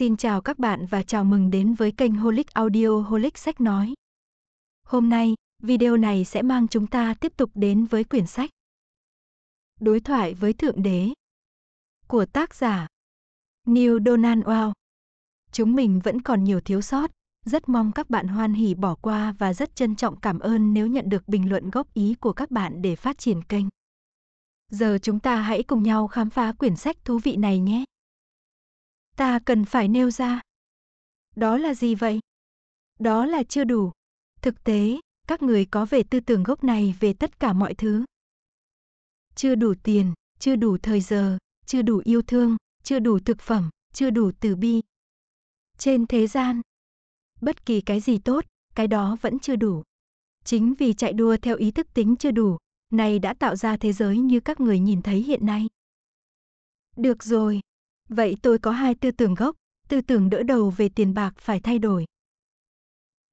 Xin chào các bạn và chào mừng đến với kênh Holic Audio Holic Sách Nói. Hôm nay, video này sẽ mang chúng ta tiếp tục đến với quyển sách Đối thoại với Thượng Đế của tác giả Neil Donald Wow. Chúng mình vẫn còn nhiều thiếu sót, rất mong các bạn hoan hỉ bỏ qua và rất trân trọng cảm ơn nếu nhận được bình luận góp ý của các bạn để phát triển kênh. Giờ chúng ta hãy cùng nhau khám phá quyển sách thú vị này nhé ta cần phải nêu ra. Đó là gì vậy? Đó là chưa đủ. Thực tế, các người có về tư tưởng gốc này về tất cả mọi thứ. Chưa đủ tiền, chưa đủ thời giờ, chưa đủ yêu thương, chưa đủ thực phẩm, chưa đủ từ bi. Trên thế gian, bất kỳ cái gì tốt, cái đó vẫn chưa đủ. Chính vì chạy đua theo ý thức tính chưa đủ, này đã tạo ra thế giới như các người nhìn thấy hiện nay. Được rồi, Vậy tôi có hai tư tưởng gốc, tư tưởng đỡ đầu về tiền bạc phải thay đổi.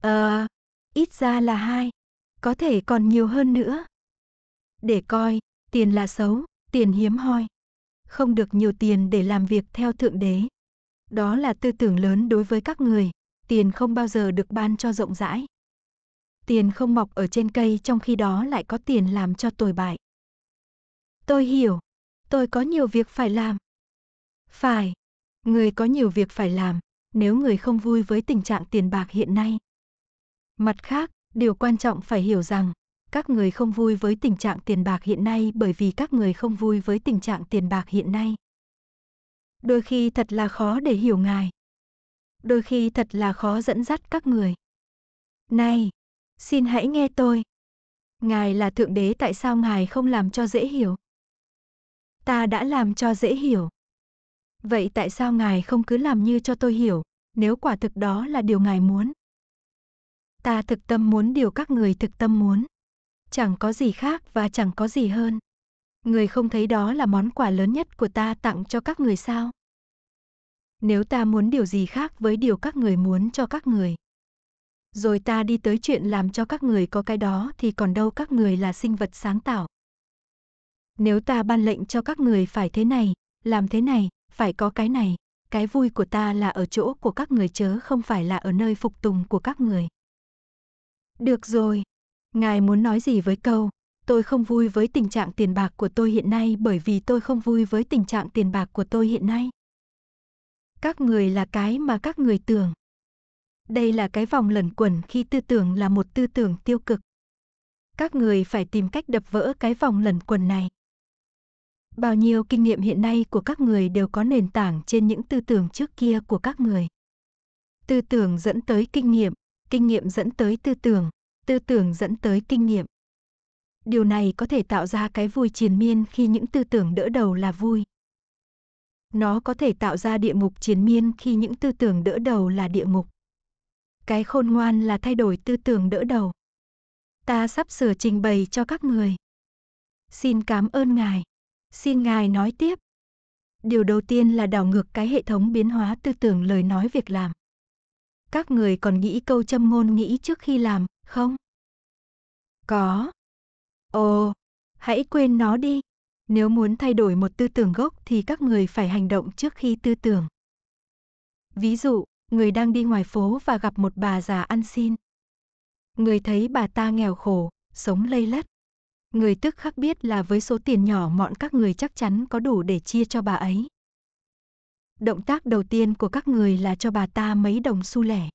Ờ, à, ít ra là hai, có thể còn nhiều hơn nữa. Để coi, tiền là xấu, tiền hiếm hoi. Không được nhiều tiền để làm việc theo Thượng Đế. Đó là tư tưởng lớn đối với các người, tiền không bao giờ được ban cho rộng rãi. Tiền không mọc ở trên cây trong khi đó lại có tiền làm cho tồi bại. Tôi hiểu, tôi có nhiều việc phải làm. Phải, người có nhiều việc phải làm, nếu người không vui với tình trạng tiền bạc hiện nay. Mặt khác, điều quan trọng phải hiểu rằng, các người không vui với tình trạng tiền bạc hiện nay bởi vì các người không vui với tình trạng tiền bạc hiện nay. Đôi khi thật là khó để hiểu ngài. Đôi khi thật là khó dẫn dắt các người. Này, xin hãy nghe tôi. Ngài là thượng đế tại sao ngài không làm cho dễ hiểu? Ta đã làm cho dễ hiểu. Vậy tại sao ngài không cứ làm như cho tôi hiểu, nếu quả thực đó là điều ngài muốn? Ta thực tâm muốn điều các người thực tâm muốn. Chẳng có gì khác và chẳng có gì hơn. Người không thấy đó là món quà lớn nhất của ta tặng cho các người sao? Nếu ta muốn điều gì khác với điều các người muốn cho các người. Rồi ta đi tới chuyện làm cho các người có cái đó thì còn đâu các người là sinh vật sáng tạo. Nếu ta ban lệnh cho các người phải thế này, làm thế này, phải có cái này, cái vui của ta là ở chỗ của các người chớ không phải là ở nơi phục tùng của các người. Được rồi, ngài muốn nói gì với câu, tôi không vui với tình trạng tiền bạc của tôi hiện nay bởi vì tôi không vui với tình trạng tiền bạc của tôi hiện nay. Các người là cái mà các người tưởng. Đây là cái vòng lẩn quẩn khi tư tưởng là một tư tưởng tiêu cực. Các người phải tìm cách đập vỡ cái vòng lẩn quẩn này. Bao nhiêu kinh nghiệm hiện nay của các người đều có nền tảng trên những tư tưởng trước kia của các người. Tư tưởng dẫn tới kinh nghiệm, kinh nghiệm dẫn tới tư tưởng, tư tưởng dẫn tới kinh nghiệm. Điều này có thể tạo ra cái vui triền miên khi những tư tưởng đỡ đầu là vui. Nó có thể tạo ra địa ngục triền miên khi những tư tưởng đỡ đầu là địa ngục. Cái khôn ngoan là thay đổi tư tưởng đỡ đầu. Ta sắp sửa trình bày cho các người. Xin cảm ơn ngài. Xin Ngài nói tiếp. Điều đầu tiên là đảo ngược cái hệ thống biến hóa tư tưởng lời nói việc làm. Các người còn nghĩ câu châm ngôn nghĩ trước khi làm, không? Có. Ồ, hãy quên nó đi. Nếu muốn thay đổi một tư tưởng gốc thì các người phải hành động trước khi tư tưởng. Ví dụ, người đang đi ngoài phố và gặp một bà già ăn xin. Người thấy bà ta nghèo khổ, sống lây lất người tức khắc biết là với số tiền nhỏ mọn các người chắc chắn có đủ để chia cho bà ấy. Động tác đầu tiên của các người là cho bà ta mấy đồng xu lẻ.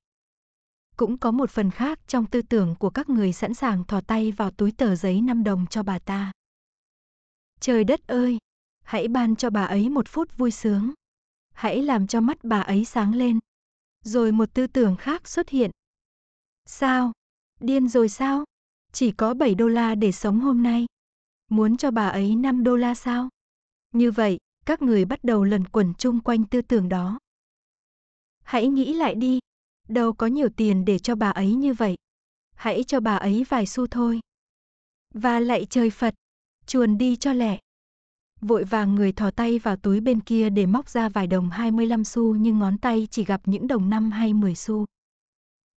Cũng có một phần khác trong tư tưởng của các người sẵn sàng thò tay vào túi tờ giấy 5 đồng cho bà ta. Trời đất ơi, hãy ban cho bà ấy một phút vui sướng. Hãy làm cho mắt bà ấy sáng lên. Rồi một tư tưởng khác xuất hiện. Sao? Điên rồi sao? Chỉ có 7 đô la để sống hôm nay. Muốn cho bà ấy 5 đô la sao? Như vậy, các người bắt đầu lần quẩn chung quanh tư tưởng đó. Hãy nghĩ lại đi, đâu có nhiều tiền để cho bà ấy như vậy. Hãy cho bà ấy vài xu thôi. Và lại trời Phật, chuồn đi cho lẹ. Vội vàng người thò tay vào túi bên kia để móc ra vài đồng 25 xu nhưng ngón tay chỉ gặp những đồng 5 hay 10 xu.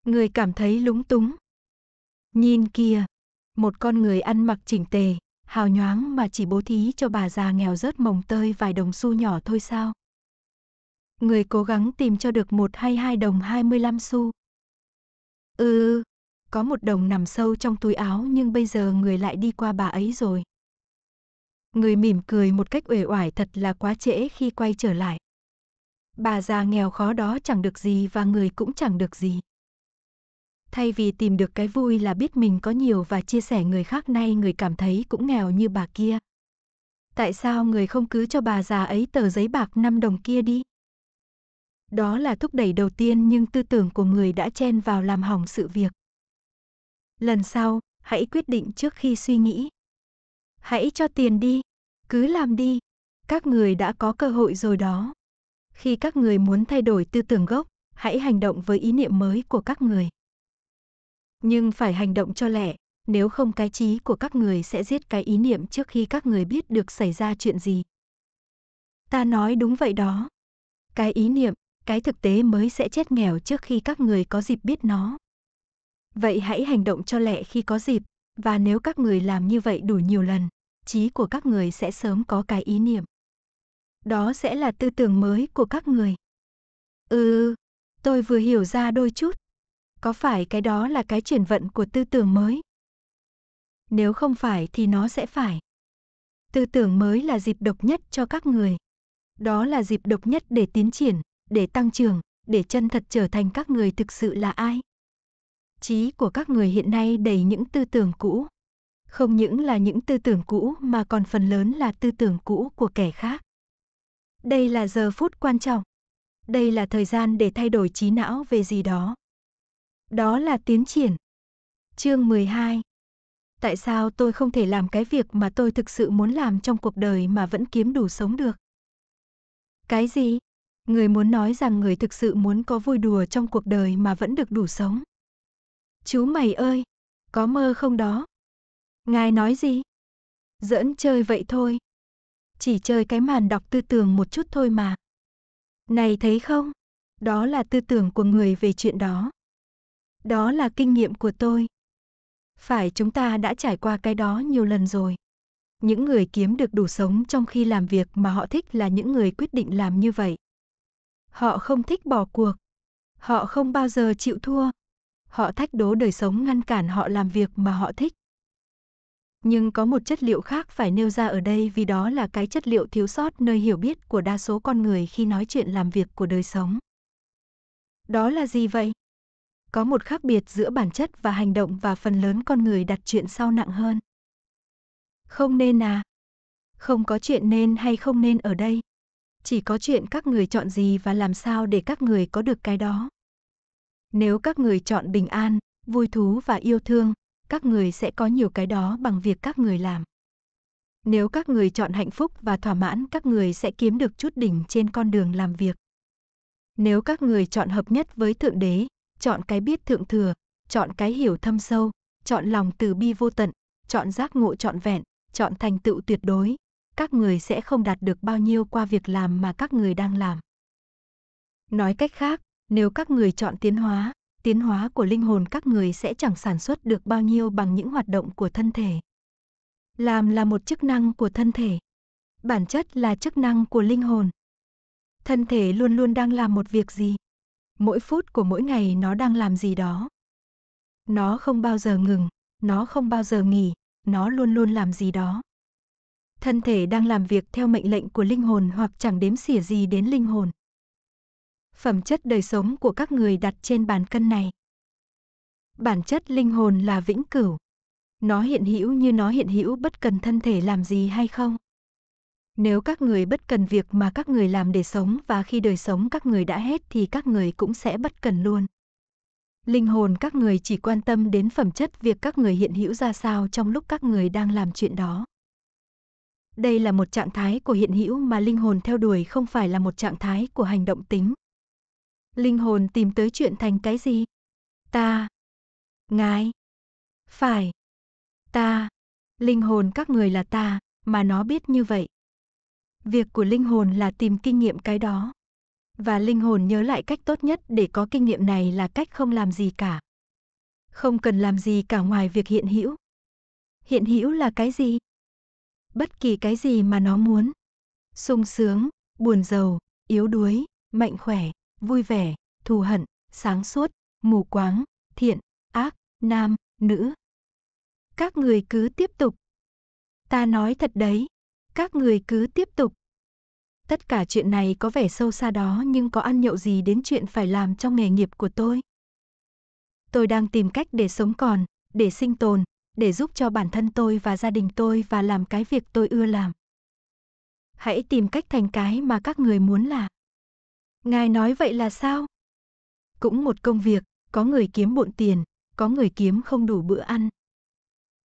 Người cảm thấy lúng túng, Nhìn kia, một con người ăn mặc chỉnh tề, hào nhoáng mà chỉ bố thí cho bà già nghèo rớt mồng tơi vài đồng xu nhỏ thôi sao. Người cố gắng tìm cho được một hay hai đồng 25 xu. Ừ, có một đồng nằm sâu trong túi áo nhưng bây giờ người lại đi qua bà ấy rồi. Người mỉm cười một cách uể oải thật là quá trễ khi quay trở lại. Bà già nghèo khó đó chẳng được gì và người cũng chẳng được gì thay vì tìm được cái vui là biết mình có nhiều và chia sẻ người khác nay người cảm thấy cũng nghèo như bà kia. Tại sao người không cứ cho bà già ấy tờ giấy bạc 5 đồng kia đi? Đó là thúc đẩy đầu tiên nhưng tư tưởng của người đã chen vào làm hỏng sự việc. Lần sau, hãy quyết định trước khi suy nghĩ. Hãy cho tiền đi, cứ làm đi. Các người đã có cơ hội rồi đó. Khi các người muốn thay đổi tư tưởng gốc, hãy hành động với ý niệm mới của các người. Nhưng phải hành động cho lẹ, nếu không cái trí của các người sẽ giết cái ý niệm trước khi các người biết được xảy ra chuyện gì. Ta nói đúng vậy đó. Cái ý niệm, cái thực tế mới sẽ chết nghèo trước khi các người có dịp biết nó. Vậy hãy hành động cho lẹ khi có dịp, và nếu các người làm như vậy đủ nhiều lần, trí của các người sẽ sớm có cái ý niệm. Đó sẽ là tư tưởng mới của các người. Ừ, tôi vừa hiểu ra đôi chút. Có phải cái đó là cái chuyển vận của tư tưởng mới? Nếu không phải thì nó sẽ phải. Tư tưởng mới là dịp độc nhất cho các người. Đó là dịp độc nhất để tiến triển, để tăng trưởng, để chân thật trở thành các người thực sự là ai. Trí của các người hiện nay đầy những tư tưởng cũ. Không những là những tư tưởng cũ mà còn phần lớn là tư tưởng cũ của kẻ khác. Đây là giờ phút quan trọng. Đây là thời gian để thay đổi trí não về gì đó. Đó là tiến triển. Chương 12 Tại sao tôi không thể làm cái việc mà tôi thực sự muốn làm trong cuộc đời mà vẫn kiếm đủ sống được? Cái gì? Người muốn nói rằng người thực sự muốn có vui đùa trong cuộc đời mà vẫn được đủ sống. Chú mày ơi, có mơ không đó? Ngài nói gì? Giỡn chơi vậy thôi. Chỉ chơi cái màn đọc tư tưởng một chút thôi mà. Này thấy không? Đó là tư tưởng của người về chuyện đó. Đó là kinh nghiệm của tôi. Phải chúng ta đã trải qua cái đó nhiều lần rồi. Những người kiếm được đủ sống trong khi làm việc mà họ thích là những người quyết định làm như vậy. Họ không thích bỏ cuộc. Họ không bao giờ chịu thua. Họ thách đố đời sống ngăn cản họ làm việc mà họ thích. Nhưng có một chất liệu khác phải nêu ra ở đây vì đó là cái chất liệu thiếu sót nơi hiểu biết của đa số con người khi nói chuyện làm việc của đời sống. Đó là gì vậy? có một khác biệt giữa bản chất và hành động và phần lớn con người đặt chuyện sau nặng hơn. Không nên à? Không có chuyện nên hay không nên ở đây. Chỉ có chuyện các người chọn gì và làm sao để các người có được cái đó. Nếu các người chọn bình an, vui thú và yêu thương, các người sẽ có nhiều cái đó bằng việc các người làm. Nếu các người chọn hạnh phúc và thỏa mãn, các người sẽ kiếm được chút đỉnh trên con đường làm việc. Nếu các người chọn hợp nhất với Thượng Đế, chọn cái biết thượng thừa, chọn cái hiểu thâm sâu, chọn lòng từ bi vô tận, chọn giác ngộ trọn vẹn, chọn thành tựu tuyệt đối, các người sẽ không đạt được bao nhiêu qua việc làm mà các người đang làm. Nói cách khác, nếu các người chọn tiến hóa, tiến hóa của linh hồn các người sẽ chẳng sản xuất được bao nhiêu bằng những hoạt động của thân thể. Làm là một chức năng của thân thể. Bản chất là chức năng của linh hồn. Thân thể luôn luôn đang làm một việc gì? mỗi phút của mỗi ngày nó đang làm gì đó. Nó không bao giờ ngừng, nó không bao giờ nghỉ, nó luôn luôn làm gì đó. Thân thể đang làm việc theo mệnh lệnh của linh hồn hoặc chẳng đếm xỉa gì đến linh hồn. Phẩm chất đời sống của các người đặt trên bàn cân này. Bản chất linh hồn là vĩnh cửu. Nó hiện hữu như nó hiện hữu bất cần thân thể làm gì hay không. Nếu các người bất cần việc mà các người làm để sống và khi đời sống các người đã hết thì các người cũng sẽ bất cần luôn. Linh hồn các người chỉ quan tâm đến phẩm chất việc các người hiện hữu ra sao trong lúc các người đang làm chuyện đó. Đây là một trạng thái của hiện hữu mà linh hồn theo đuổi không phải là một trạng thái của hành động tính. Linh hồn tìm tới chuyện thành cái gì? Ta. Ngài. Phải. Ta. Linh hồn các người là ta, mà nó biết như vậy. Việc của linh hồn là tìm kinh nghiệm cái đó. Và linh hồn nhớ lại cách tốt nhất để có kinh nghiệm này là cách không làm gì cả. Không cần làm gì cả ngoài việc hiện hữu. Hiện hữu là cái gì? Bất kỳ cái gì mà nó muốn. sung sướng, buồn giàu, yếu đuối, mạnh khỏe, vui vẻ, thù hận, sáng suốt, mù quáng, thiện, ác, nam, nữ. Các người cứ tiếp tục. Ta nói thật đấy các người cứ tiếp tục. Tất cả chuyện này có vẻ sâu xa đó nhưng có ăn nhậu gì đến chuyện phải làm trong nghề nghiệp của tôi. Tôi đang tìm cách để sống còn, để sinh tồn, để giúp cho bản thân tôi và gia đình tôi và làm cái việc tôi ưa làm. Hãy tìm cách thành cái mà các người muốn là. Ngài nói vậy là sao? Cũng một công việc, có người kiếm bộn tiền, có người kiếm không đủ bữa ăn.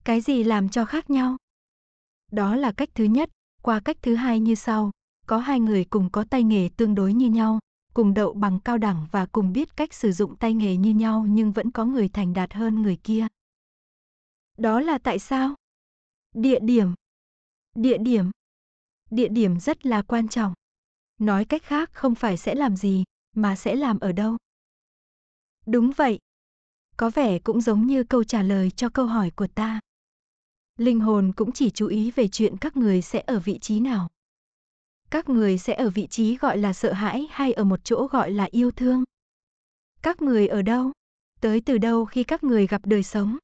Cái gì làm cho khác nhau? Đó là cách thứ nhất, qua cách thứ hai như sau, có hai người cùng có tay nghề tương đối như nhau, cùng đậu bằng cao đẳng và cùng biết cách sử dụng tay nghề như nhau nhưng vẫn có người thành đạt hơn người kia. Đó là tại sao? Địa điểm. Địa điểm. Địa điểm rất là quan trọng. Nói cách khác không phải sẽ làm gì, mà sẽ làm ở đâu. Đúng vậy. Có vẻ cũng giống như câu trả lời cho câu hỏi của ta linh hồn cũng chỉ chú ý về chuyện các người sẽ ở vị trí nào. Các người sẽ ở vị trí gọi là sợ hãi hay ở một chỗ gọi là yêu thương. Các người ở đâu? Tới từ đâu khi các người gặp đời sống?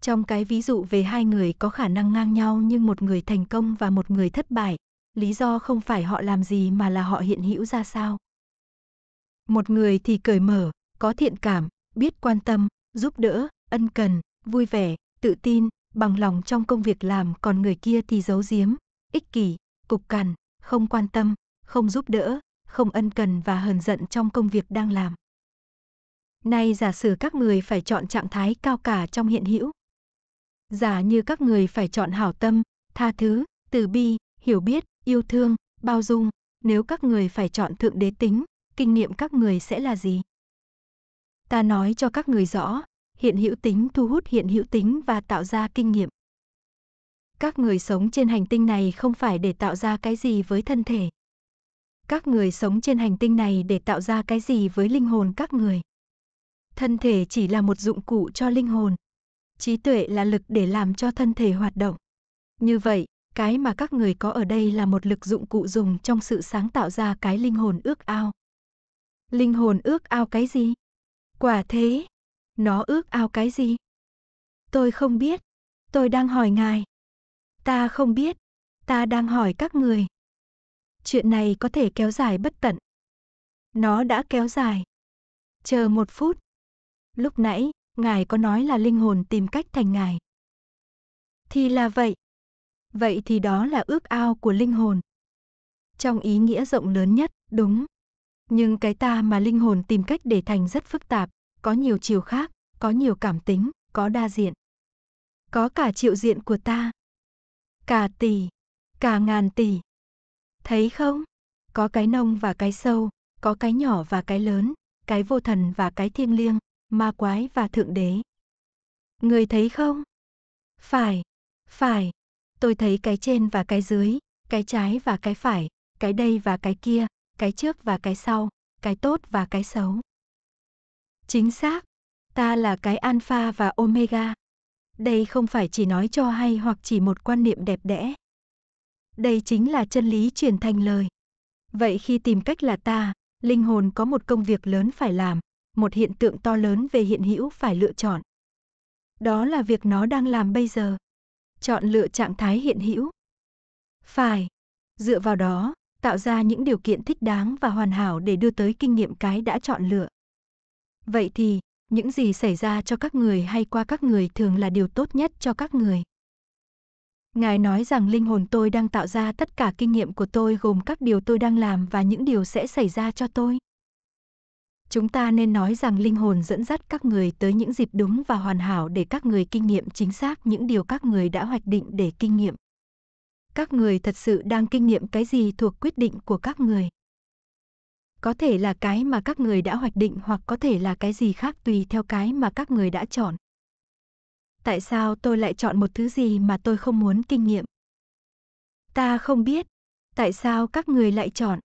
Trong cái ví dụ về hai người có khả năng ngang nhau nhưng một người thành công và một người thất bại, lý do không phải họ làm gì mà là họ hiện hữu ra sao. Một người thì cởi mở, có thiện cảm, biết quan tâm, giúp đỡ, ân cần, vui vẻ, tự tin, bằng lòng trong công việc làm còn người kia thì giấu giếm, ích kỷ, cục cằn, không quan tâm, không giúp đỡ, không ân cần và hờn giận trong công việc đang làm. Nay giả sử các người phải chọn trạng thái cao cả trong hiện hữu. Giả như các người phải chọn hảo tâm, tha thứ, từ bi, hiểu biết, yêu thương, bao dung, nếu các người phải chọn thượng đế tính, kinh nghiệm các người sẽ là gì? Ta nói cho các người rõ, hiện hữu tính thu hút hiện hữu tính và tạo ra kinh nghiệm. Các người sống trên hành tinh này không phải để tạo ra cái gì với thân thể. Các người sống trên hành tinh này để tạo ra cái gì với linh hồn các người. Thân thể chỉ là một dụng cụ cho linh hồn. Trí tuệ là lực để làm cho thân thể hoạt động. Như vậy, cái mà các người có ở đây là một lực dụng cụ dùng trong sự sáng tạo ra cái linh hồn ước ao. Linh hồn ước ao cái gì? Quả thế, nó ước ao cái gì? Tôi không biết. Tôi đang hỏi ngài. Ta không biết. Ta đang hỏi các người. Chuyện này có thể kéo dài bất tận. Nó đã kéo dài. Chờ một phút. Lúc nãy, ngài có nói là linh hồn tìm cách thành ngài. Thì là vậy. Vậy thì đó là ước ao của linh hồn. Trong ý nghĩa rộng lớn nhất, đúng. Nhưng cái ta mà linh hồn tìm cách để thành rất phức tạp, có nhiều chiều khác, có nhiều cảm tính, có đa diện. Có cả triệu diện của ta. Cả tỷ, cả ngàn tỷ. Thấy không? Có cái nông và cái sâu, có cái nhỏ và cái lớn, cái vô thần và cái thiêng liêng, ma quái và thượng đế. Người thấy không? Phải, phải. Tôi thấy cái trên và cái dưới, cái trái và cái phải, cái đây và cái kia, cái trước và cái sau, cái tốt và cái xấu. Chính xác, ta là cái alpha và omega. Đây không phải chỉ nói cho hay hoặc chỉ một quan niệm đẹp đẽ. Đây chính là chân lý truyền thành lời. Vậy khi tìm cách là ta, linh hồn có một công việc lớn phải làm, một hiện tượng to lớn về hiện hữu phải lựa chọn. Đó là việc nó đang làm bây giờ. Chọn lựa trạng thái hiện hữu. Phải, dựa vào đó, tạo ra những điều kiện thích đáng và hoàn hảo để đưa tới kinh nghiệm cái đã chọn lựa. Vậy thì, những gì xảy ra cho các người hay qua các người thường là điều tốt nhất cho các người. Ngài nói rằng linh hồn tôi đang tạo ra tất cả kinh nghiệm của tôi gồm các điều tôi đang làm và những điều sẽ xảy ra cho tôi. Chúng ta nên nói rằng linh hồn dẫn dắt các người tới những dịp đúng và hoàn hảo để các người kinh nghiệm chính xác những điều các người đã hoạch định để kinh nghiệm. Các người thật sự đang kinh nghiệm cái gì thuộc quyết định của các người có thể là cái mà các người đã hoạch định hoặc có thể là cái gì khác tùy theo cái mà các người đã chọn. Tại sao tôi lại chọn một thứ gì mà tôi không muốn kinh nghiệm? Ta không biết, tại sao các người lại chọn?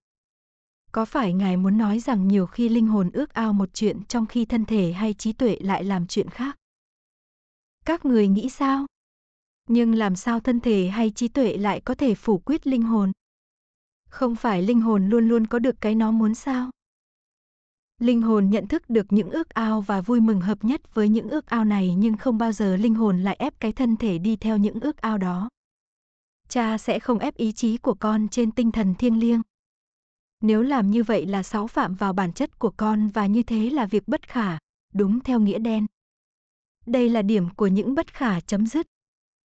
Có phải ngài muốn nói rằng nhiều khi linh hồn ước ao một chuyện trong khi thân thể hay trí tuệ lại làm chuyện khác? Các người nghĩ sao? Nhưng làm sao thân thể hay trí tuệ lại có thể phủ quyết linh hồn? Không phải linh hồn luôn luôn có được cái nó muốn sao? Linh hồn nhận thức được những ước ao và vui mừng hợp nhất với những ước ao này nhưng không bao giờ linh hồn lại ép cái thân thể đi theo những ước ao đó. Cha sẽ không ép ý chí của con trên tinh thần thiêng liêng. Nếu làm như vậy là sáu phạm vào bản chất của con và như thế là việc bất khả, đúng theo nghĩa đen. Đây là điểm của những bất khả chấm dứt.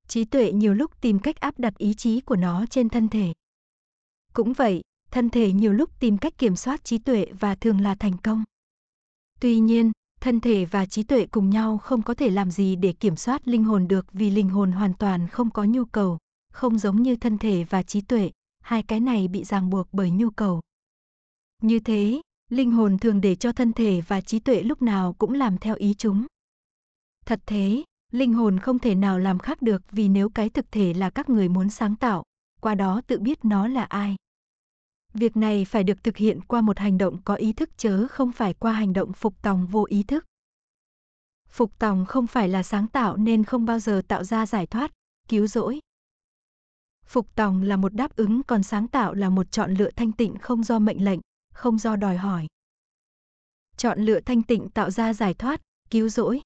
Trí tuệ nhiều lúc tìm cách áp đặt ý chí của nó trên thân thể. Cũng vậy, thân thể nhiều lúc tìm cách kiểm soát trí tuệ và thường là thành công. Tuy nhiên, thân thể và trí tuệ cùng nhau không có thể làm gì để kiểm soát linh hồn được vì linh hồn hoàn toàn không có nhu cầu, không giống như thân thể và trí tuệ, hai cái này bị ràng buộc bởi nhu cầu. Như thế, linh hồn thường để cho thân thể và trí tuệ lúc nào cũng làm theo ý chúng. Thật thế, linh hồn không thể nào làm khác được vì nếu cái thực thể là các người muốn sáng tạo, qua đó tự biết nó là ai. Việc này phải được thực hiện qua một hành động có ý thức chớ không phải qua hành động phục tòng vô ý thức. Phục tòng không phải là sáng tạo nên không bao giờ tạo ra giải thoát, cứu rỗi. Phục tòng là một đáp ứng còn sáng tạo là một chọn lựa thanh tịnh không do mệnh lệnh, không do đòi hỏi. Chọn lựa thanh tịnh tạo ra giải thoát, cứu rỗi.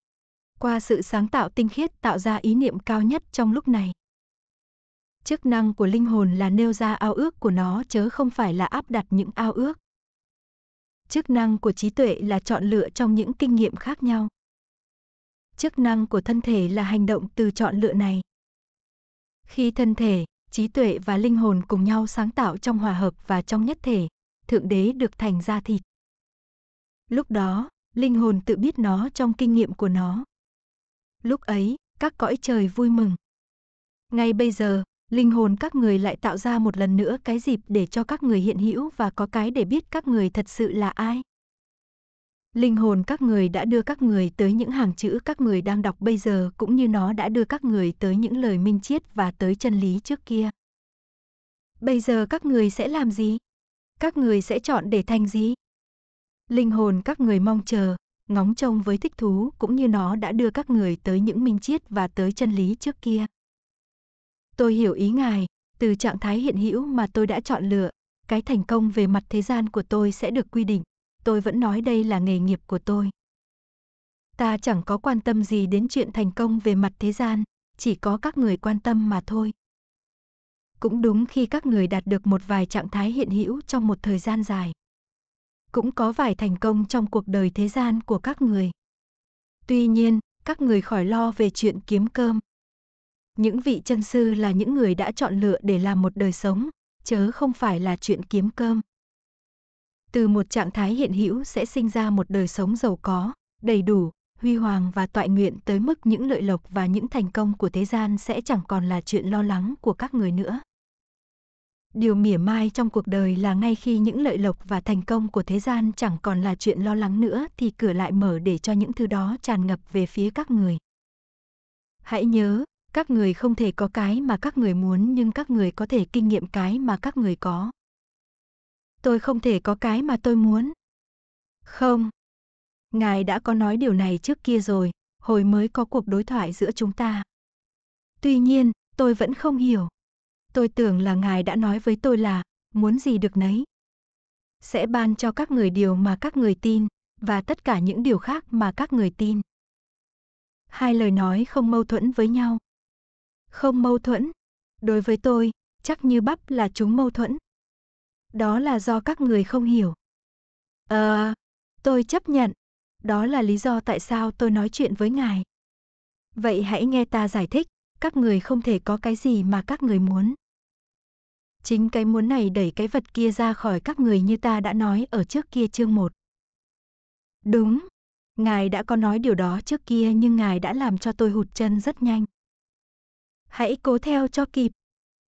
Qua sự sáng tạo tinh khiết tạo ra ý niệm cao nhất trong lúc này. Chức năng của linh hồn là nêu ra ao ước của nó chớ không phải là áp đặt những ao ước. Chức năng của trí tuệ là chọn lựa trong những kinh nghiệm khác nhau. Chức năng của thân thể là hành động từ chọn lựa này. Khi thân thể, trí tuệ và linh hồn cùng nhau sáng tạo trong hòa hợp và trong nhất thể, thượng đế được thành ra thịt. Lúc đó, linh hồn tự biết nó trong kinh nghiệm của nó. Lúc ấy, các cõi trời vui mừng. Ngay bây giờ, linh hồn các người lại tạo ra một lần nữa cái dịp để cho các người hiện hữu và có cái để biết các người thật sự là ai. Linh hồn các người đã đưa các người tới những hàng chữ các người đang đọc bây giờ cũng như nó đã đưa các người tới những lời minh triết và tới chân lý trước kia. Bây giờ các người sẽ làm gì? Các người sẽ chọn để thành gì? Linh hồn các người mong chờ, ngóng trông với thích thú cũng như nó đã đưa các người tới những minh triết và tới chân lý trước kia. Tôi hiểu ý ngài, từ trạng thái hiện hữu mà tôi đã chọn lựa, cái thành công về mặt thế gian của tôi sẽ được quy định. Tôi vẫn nói đây là nghề nghiệp của tôi. Ta chẳng có quan tâm gì đến chuyện thành công về mặt thế gian, chỉ có các người quan tâm mà thôi. Cũng đúng khi các người đạt được một vài trạng thái hiện hữu trong một thời gian dài. Cũng có vài thành công trong cuộc đời thế gian của các người. Tuy nhiên, các người khỏi lo về chuyện kiếm cơm, những vị chân sư là những người đã chọn lựa để làm một đời sống, chớ không phải là chuyện kiếm cơm. Từ một trạng thái hiện hữu sẽ sinh ra một đời sống giàu có, đầy đủ, huy hoàng và toại nguyện tới mức những lợi lộc và những thành công của thế gian sẽ chẳng còn là chuyện lo lắng của các người nữa. Điều mỉa mai trong cuộc đời là ngay khi những lợi lộc và thành công của thế gian chẳng còn là chuyện lo lắng nữa thì cửa lại mở để cho những thứ đó tràn ngập về phía các người. Hãy nhớ, các người không thể có cái mà các người muốn nhưng các người có thể kinh nghiệm cái mà các người có tôi không thể có cái mà tôi muốn không ngài đã có nói điều này trước kia rồi hồi mới có cuộc đối thoại giữa chúng ta tuy nhiên tôi vẫn không hiểu tôi tưởng là ngài đã nói với tôi là muốn gì được nấy sẽ ban cho các người điều mà các người tin và tất cả những điều khác mà các người tin hai lời nói không mâu thuẫn với nhau không mâu thuẫn. Đối với tôi, chắc như bắp là chúng mâu thuẫn. Đó là do các người không hiểu. Ờ, à, tôi chấp nhận. Đó là lý do tại sao tôi nói chuyện với ngài. Vậy hãy nghe ta giải thích, các người không thể có cái gì mà các người muốn. Chính cái muốn này đẩy cái vật kia ra khỏi các người như ta đã nói ở trước kia chương 1. Đúng, ngài đã có nói điều đó trước kia nhưng ngài đã làm cho tôi hụt chân rất nhanh. Hãy cố theo cho kịp.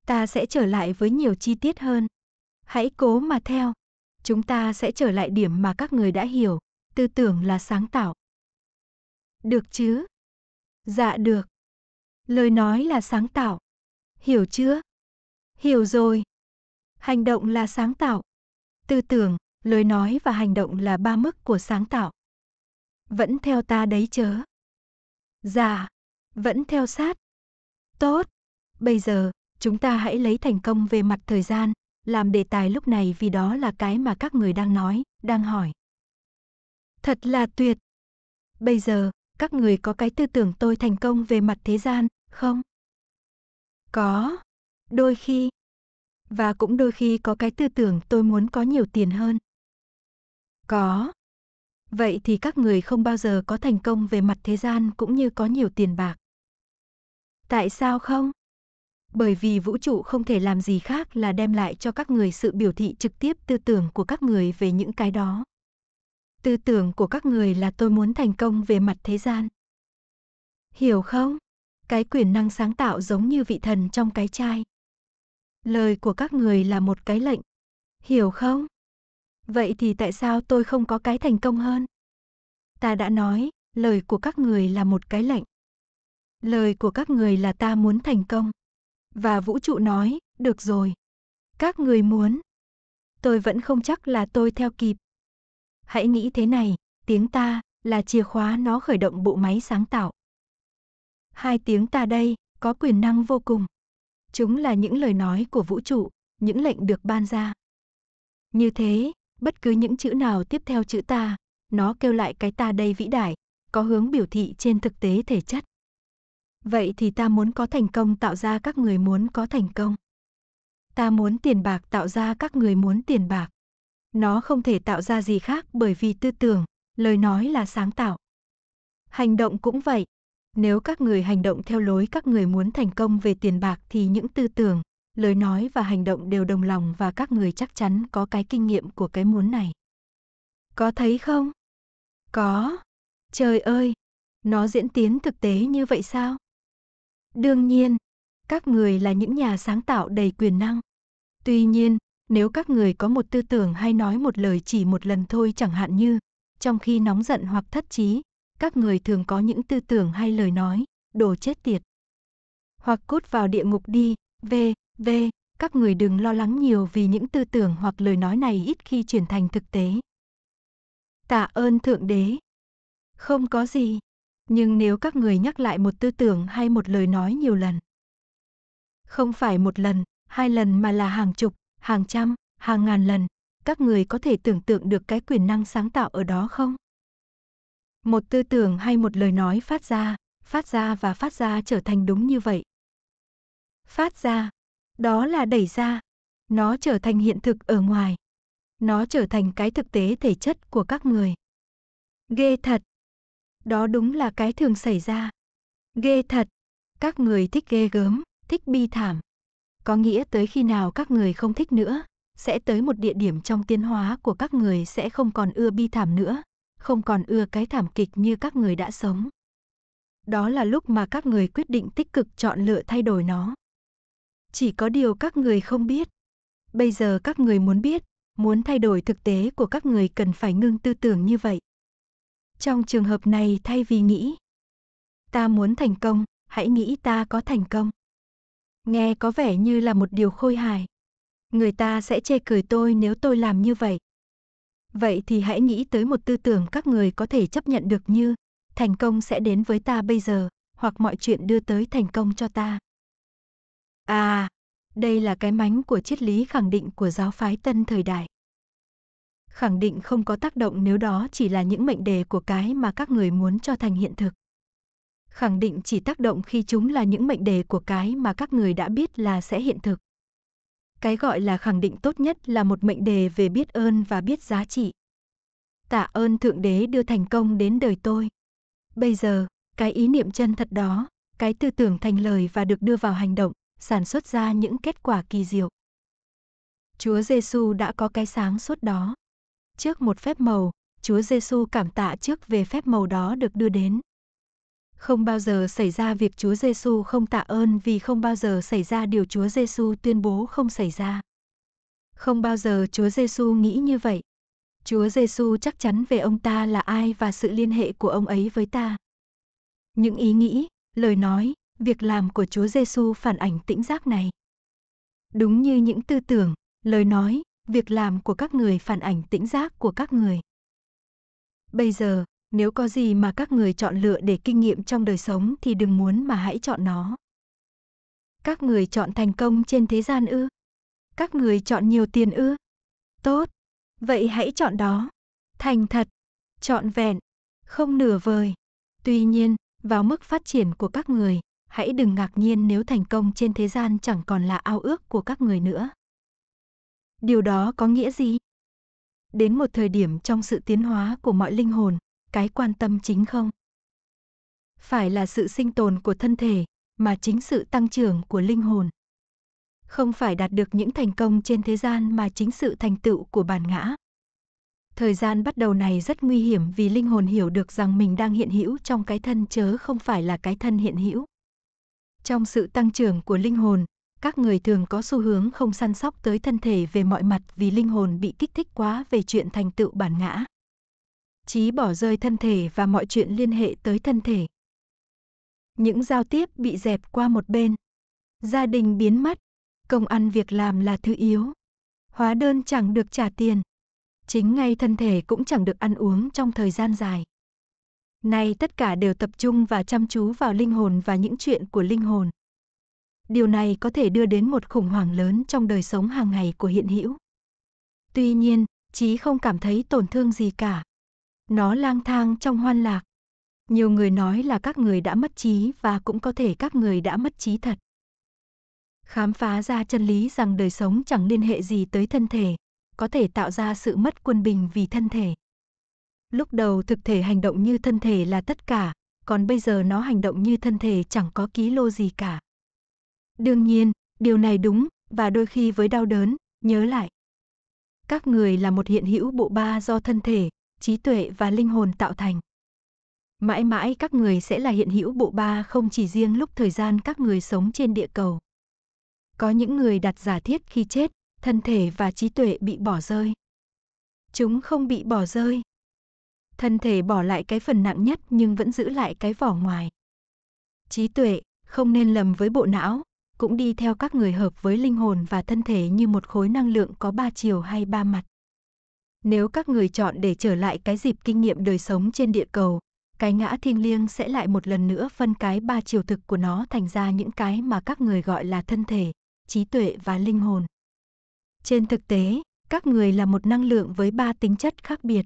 Ta sẽ trở lại với nhiều chi tiết hơn. Hãy cố mà theo. Chúng ta sẽ trở lại điểm mà các người đã hiểu, tư tưởng là sáng tạo. Được chứ? Dạ được. Lời nói là sáng tạo. Hiểu chưa? Hiểu rồi. Hành động là sáng tạo. Tư tưởng, lời nói và hành động là ba mức của sáng tạo. Vẫn theo ta đấy chớ. Dạ, vẫn theo sát. Tốt, bây giờ, chúng ta hãy lấy thành công về mặt thời gian, làm đề tài lúc này vì đó là cái mà các người đang nói, đang hỏi. Thật là tuyệt. Bây giờ, các người có cái tư tưởng tôi thành công về mặt thế gian, không? Có. Đôi khi. Và cũng đôi khi có cái tư tưởng tôi muốn có nhiều tiền hơn. Có. Vậy thì các người không bao giờ có thành công về mặt thế gian cũng như có nhiều tiền bạc. Tại sao không? Bởi vì vũ trụ không thể làm gì khác là đem lại cho các người sự biểu thị trực tiếp tư tưởng của các người về những cái đó. Tư tưởng của các người là tôi muốn thành công về mặt thế gian. Hiểu không? Cái quyền năng sáng tạo giống như vị thần trong cái chai. Lời của các người là một cái lệnh. Hiểu không? Vậy thì tại sao tôi không có cái thành công hơn? Ta đã nói, lời của các người là một cái lệnh. Lời của các người là ta muốn thành công. Và vũ trụ nói, được rồi. Các người muốn. Tôi vẫn không chắc là tôi theo kịp. Hãy nghĩ thế này, tiếng ta là chìa khóa nó khởi động bộ máy sáng tạo. Hai tiếng ta đây có quyền năng vô cùng. Chúng là những lời nói của vũ trụ, những lệnh được ban ra. Như thế, bất cứ những chữ nào tiếp theo chữ ta, nó kêu lại cái ta đây vĩ đại, có hướng biểu thị trên thực tế thể chất. Vậy thì ta muốn có thành công tạo ra các người muốn có thành công. Ta muốn tiền bạc tạo ra các người muốn tiền bạc. Nó không thể tạo ra gì khác bởi vì tư tưởng, lời nói là sáng tạo. Hành động cũng vậy. Nếu các người hành động theo lối các người muốn thành công về tiền bạc thì những tư tưởng, lời nói và hành động đều đồng lòng và các người chắc chắn có cái kinh nghiệm của cái muốn này. Có thấy không? Có. Trời ơi, nó diễn tiến thực tế như vậy sao? Đương nhiên, các người là những nhà sáng tạo đầy quyền năng. Tuy nhiên, nếu các người có một tư tưởng hay nói một lời chỉ một lần thôi chẳng hạn như, trong khi nóng giận hoặc thất trí, các người thường có những tư tưởng hay lời nói, đồ chết tiệt. Hoặc cút vào địa ngục đi, v, v, các người đừng lo lắng nhiều vì những tư tưởng hoặc lời nói này ít khi chuyển thành thực tế. Tạ ơn Thượng Đế. Không có gì. Nhưng nếu các người nhắc lại một tư tưởng hay một lời nói nhiều lần, không phải một lần, hai lần mà là hàng chục, hàng trăm, hàng ngàn lần, các người có thể tưởng tượng được cái quyền năng sáng tạo ở đó không? Một tư tưởng hay một lời nói phát ra, phát ra và phát ra trở thành đúng như vậy. Phát ra, đó là đẩy ra, nó trở thành hiện thực ở ngoài. Nó trở thành cái thực tế thể chất của các người. Ghê thật, đó đúng là cái thường xảy ra. Ghê thật. Các người thích ghê gớm, thích bi thảm. Có nghĩa tới khi nào các người không thích nữa, sẽ tới một địa điểm trong tiến hóa của các người sẽ không còn ưa bi thảm nữa, không còn ưa cái thảm kịch như các người đã sống. Đó là lúc mà các người quyết định tích cực chọn lựa thay đổi nó. Chỉ có điều các người không biết. Bây giờ các người muốn biết, muốn thay đổi thực tế của các người cần phải ngưng tư tưởng như vậy. Trong trường hợp này thay vì nghĩ ta muốn thành công, hãy nghĩ ta có thành công. Nghe có vẻ như là một điều khôi hài. Người ta sẽ chê cười tôi nếu tôi làm như vậy. Vậy thì hãy nghĩ tới một tư tưởng các người có thể chấp nhận được như thành công sẽ đến với ta bây giờ, hoặc mọi chuyện đưa tới thành công cho ta. À, đây là cái mánh của triết lý khẳng định của giáo phái tân thời đại khẳng định không có tác động nếu đó chỉ là những mệnh đề của cái mà các người muốn cho thành hiện thực. Khẳng định chỉ tác động khi chúng là những mệnh đề của cái mà các người đã biết là sẽ hiện thực. Cái gọi là khẳng định tốt nhất là một mệnh đề về biết ơn và biết giá trị. Tạ ơn Thượng Đế đưa thành công đến đời tôi. Bây giờ, cái ý niệm chân thật đó, cái tư tưởng thành lời và được đưa vào hành động, sản xuất ra những kết quả kỳ diệu. Chúa Giêsu đã có cái sáng suốt đó trước một phép màu, Chúa Giêsu cảm tạ trước về phép màu đó được đưa đến. Không bao giờ xảy ra việc Chúa Giêsu không tạ ơn vì không bao giờ xảy ra điều Chúa Giêsu tuyên bố không xảy ra. Không bao giờ Chúa Giêsu nghĩ như vậy. Chúa Giêsu chắc chắn về ông ta là ai và sự liên hệ của ông ấy với ta. Những ý nghĩ, lời nói, việc làm của Chúa Giêsu phản ảnh tĩnh giác này. Đúng như những tư tưởng, lời nói, việc làm của các người phản ảnh tĩnh giác của các người. Bây giờ, nếu có gì mà các người chọn lựa để kinh nghiệm trong đời sống thì đừng muốn mà hãy chọn nó. Các người chọn thành công trên thế gian ư? Các người chọn nhiều tiền ư? Tốt, vậy hãy chọn đó. Thành thật, chọn vẹn, không nửa vời. Tuy nhiên, vào mức phát triển của các người, hãy đừng ngạc nhiên nếu thành công trên thế gian chẳng còn là ao ước của các người nữa. Điều đó có nghĩa gì? Đến một thời điểm trong sự tiến hóa của mọi linh hồn, cái quan tâm chính không? Phải là sự sinh tồn của thân thể, mà chính sự tăng trưởng của linh hồn. Không phải đạt được những thành công trên thế gian mà chính sự thành tựu của bản ngã. Thời gian bắt đầu này rất nguy hiểm vì linh hồn hiểu được rằng mình đang hiện hữu trong cái thân chớ không phải là cái thân hiện hữu. Trong sự tăng trưởng của linh hồn, các người thường có xu hướng không săn sóc tới thân thể về mọi mặt vì linh hồn bị kích thích quá về chuyện thành tựu bản ngã. Chí bỏ rơi thân thể và mọi chuyện liên hệ tới thân thể. Những giao tiếp bị dẹp qua một bên. Gia đình biến mất, công ăn việc làm là thứ yếu. Hóa đơn chẳng được trả tiền. Chính ngay thân thể cũng chẳng được ăn uống trong thời gian dài. Nay tất cả đều tập trung và chăm chú vào linh hồn và những chuyện của linh hồn điều này có thể đưa đến một khủng hoảng lớn trong đời sống hàng ngày của hiện hữu. Tuy nhiên, trí không cảm thấy tổn thương gì cả. Nó lang thang trong hoan lạc. Nhiều người nói là các người đã mất trí và cũng có thể các người đã mất trí thật. Khám phá ra chân lý rằng đời sống chẳng liên hệ gì tới thân thể, có thể tạo ra sự mất quân bình vì thân thể. Lúc đầu thực thể hành động như thân thể là tất cả, còn bây giờ nó hành động như thân thể chẳng có ký lô gì cả. Đương nhiên, điều này đúng và đôi khi với đau đớn, nhớ lại. Các người là một hiện hữu bộ ba do thân thể, trí tuệ và linh hồn tạo thành. Mãi mãi các người sẽ là hiện hữu bộ ba không chỉ riêng lúc thời gian các người sống trên địa cầu. Có những người đặt giả thiết khi chết, thân thể và trí tuệ bị bỏ rơi. Chúng không bị bỏ rơi. Thân thể bỏ lại cái phần nặng nhất nhưng vẫn giữ lại cái vỏ ngoài. Trí tuệ không nên lầm với bộ não, cũng đi theo các người hợp với linh hồn và thân thể như một khối năng lượng có ba chiều hay ba mặt. Nếu các người chọn để trở lại cái dịp kinh nghiệm đời sống trên địa cầu, cái ngã thiêng liêng sẽ lại một lần nữa phân cái ba chiều thực của nó thành ra những cái mà các người gọi là thân thể, trí tuệ và linh hồn. Trên thực tế, các người là một năng lượng với ba tính chất khác biệt.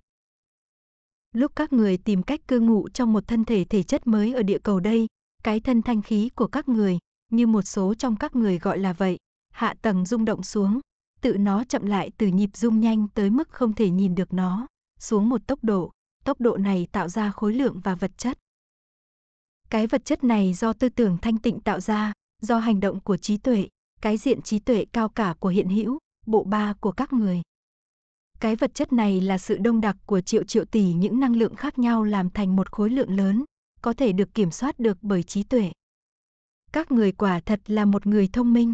Lúc các người tìm cách cư ngụ trong một thân thể thể chất mới ở địa cầu đây, cái thân thanh khí của các người, như một số trong các người gọi là vậy, hạ tầng rung động xuống, tự nó chậm lại từ nhịp rung nhanh tới mức không thể nhìn được nó, xuống một tốc độ, tốc độ này tạo ra khối lượng và vật chất. Cái vật chất này do tư tưởng thanh tịnh tạo ra, do hành động của trí tuệ, cái diện trí tuệ cao cả của hiện hữu, bộ ba của các người. Cái vật chất này là sự đông đặc của triệu triệu tỷ những năng lượng khác nhau làm thành một khối lượng lớn, có thể được kiểm soát được bởi trí tuệ các người quả thật là một người thông minh.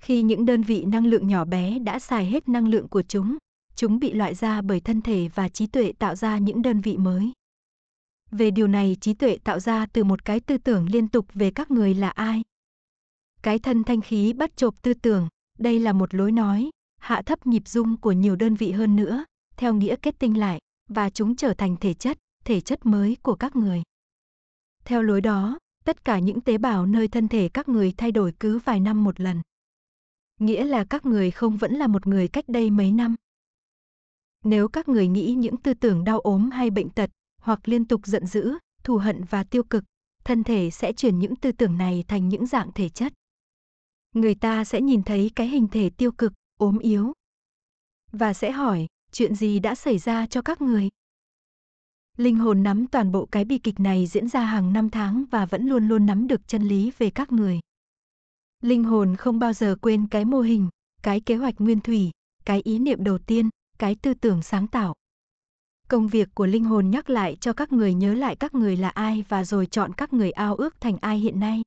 Khi những đơn vị năng lượng nhỏ bé đã xài hết năng lượng của chúng, chúng bị loại ra bởi thân thể và trí tuệ tạo ra những đơn vị mới. Về điều này trí tuệ tạo ra từ một cái tư tưởng liên tục về các người là ai. Cái thân thanh khí bắt chộp tư tưởng, đây là một lối nói, hạ thấp nhịp dung của nhiều đơn vị hơn nữa, theo nghĩa kết tinh lại, và chúng trở thành thể chất, thể chất mới của các người. Theo lối đó, tất cả những tế bào nơi thân thể các người thay đổi cứ vài năm một lần. Nghĩa là các người không vẫn là một người cách đây mấy năm. Nếu các người nghĩ những tư tưởng đau ốm hay bệnh tật, hoặc liên tục giận dữ, thù hận và tiêu cực, thân thể sẽ chuyển những tư tưởng này thành những dạng thể chất. Người ta sẽ nhìn thấy cái hình thể tiêu cực, ốm yếu. Và sẽ hỏi, chuyện gì đã xảy ra cho các người? Linh hồn nắm toàn bộ cái bi kịch này diễn ra hàng năm tháng và vẫn luôn luôn nắm được chân lý về các người. Linh hồn không bao giờ quên cái mô hình, cái kế hoạch nguyên thủy, cái ý niệm đầu tiên, cái tư tưởng sáng tạo. Công việc của linh hồn nhắc lại cho các người nhớ lại các người là ai và rồi chọn các người ao ước thành ai hiện nay.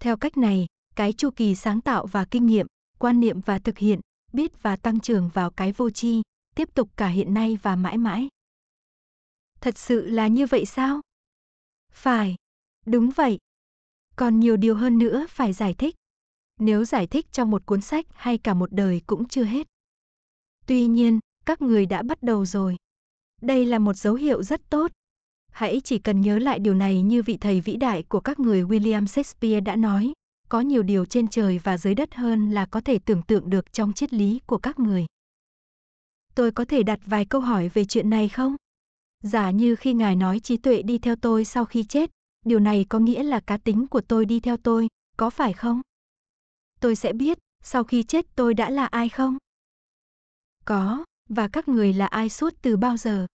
Theo cách này, cái chu kỳ sáng tạo và kinh nghiệm, quan niệm và thực hiện, biết và tăng trưởng vào cái vô tri, tiếp tục cả hiện nay và mãi mãi. Thật sự là như vậy sao? Phải, đúng vậy. Còn nhiều điều hơn nữa phải giải thích. Nếu giải thích trong một cuốn sách hay cả một đời cũng chưa hết. Tuy nhiên, các người đã bắt đầu rồi. Đây là một dấu hiệu rất tốt. Hãy chỉ cần nhớ lại điều này như vị thầy vĩ đại của các người William Shakespeare đã nói, có nhiều điều trên trời và dưới đất hơn là có thể tưởng tượng được trong triết lý của các người. Tôi có thể đặt vài câu hỏi về chuyện này không? Giả như khi ngài nói trí tuệ đi theo tôi sau khi chết, điều này có nghĩa là cá tính của tôi đi theo tôi, có phải không? Tôi sẽ biết, sau khi chết tôi đã là ai không? Có, và các người là ai suốt từ bao giờ?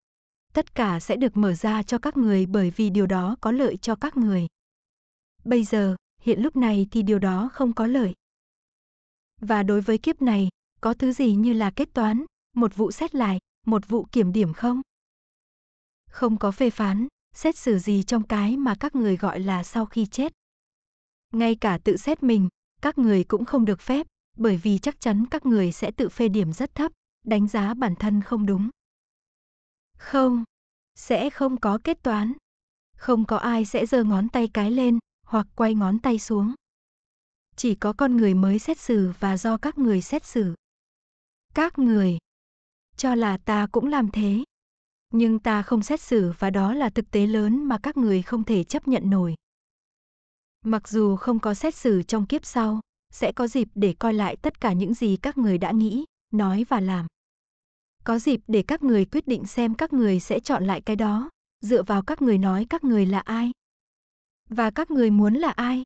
Tất cả sẽ được mở ra cho các người bởi vì điều đó có lợi cho các người. Bây giờ, hiện lúc này thì điều đó không có lợi. Và đối với kiếp này, có thứ gì như là kết toán, một vụ xét lại, một vụ kiểm điểm không? không có phê phán, xét xử gì trong cái mà các người gọi là sau khi chết. Ngay cả tự xét mình, các người cũng không được phép, bởi vì chắc chắn các người sẽ tự phê điểm rất thấp, đánh giá bản thân không đúng. Không, sẽ không có kết toán. Không có ai sẽ giơ ngón tay cái lên hoặc quay ngón tay xuống. Chỉ có con người mới xét xử và do các người xét xử. Các người cho là ta cũng làm thế, nhưng ta không xét xử và đó là thực tế lớn mà các người không thể chấp nhận nổi. Mặc dù không có xét xử trong kiếp sau, sẽ có dịp để coi lại tất cả những gì các người đã nghĩ, nói và làm. Có dịp để các người quyết định xem các người sẽ chọn lại cái đó, dựa vào các người nói các người là ai. Và các người muốn là ai?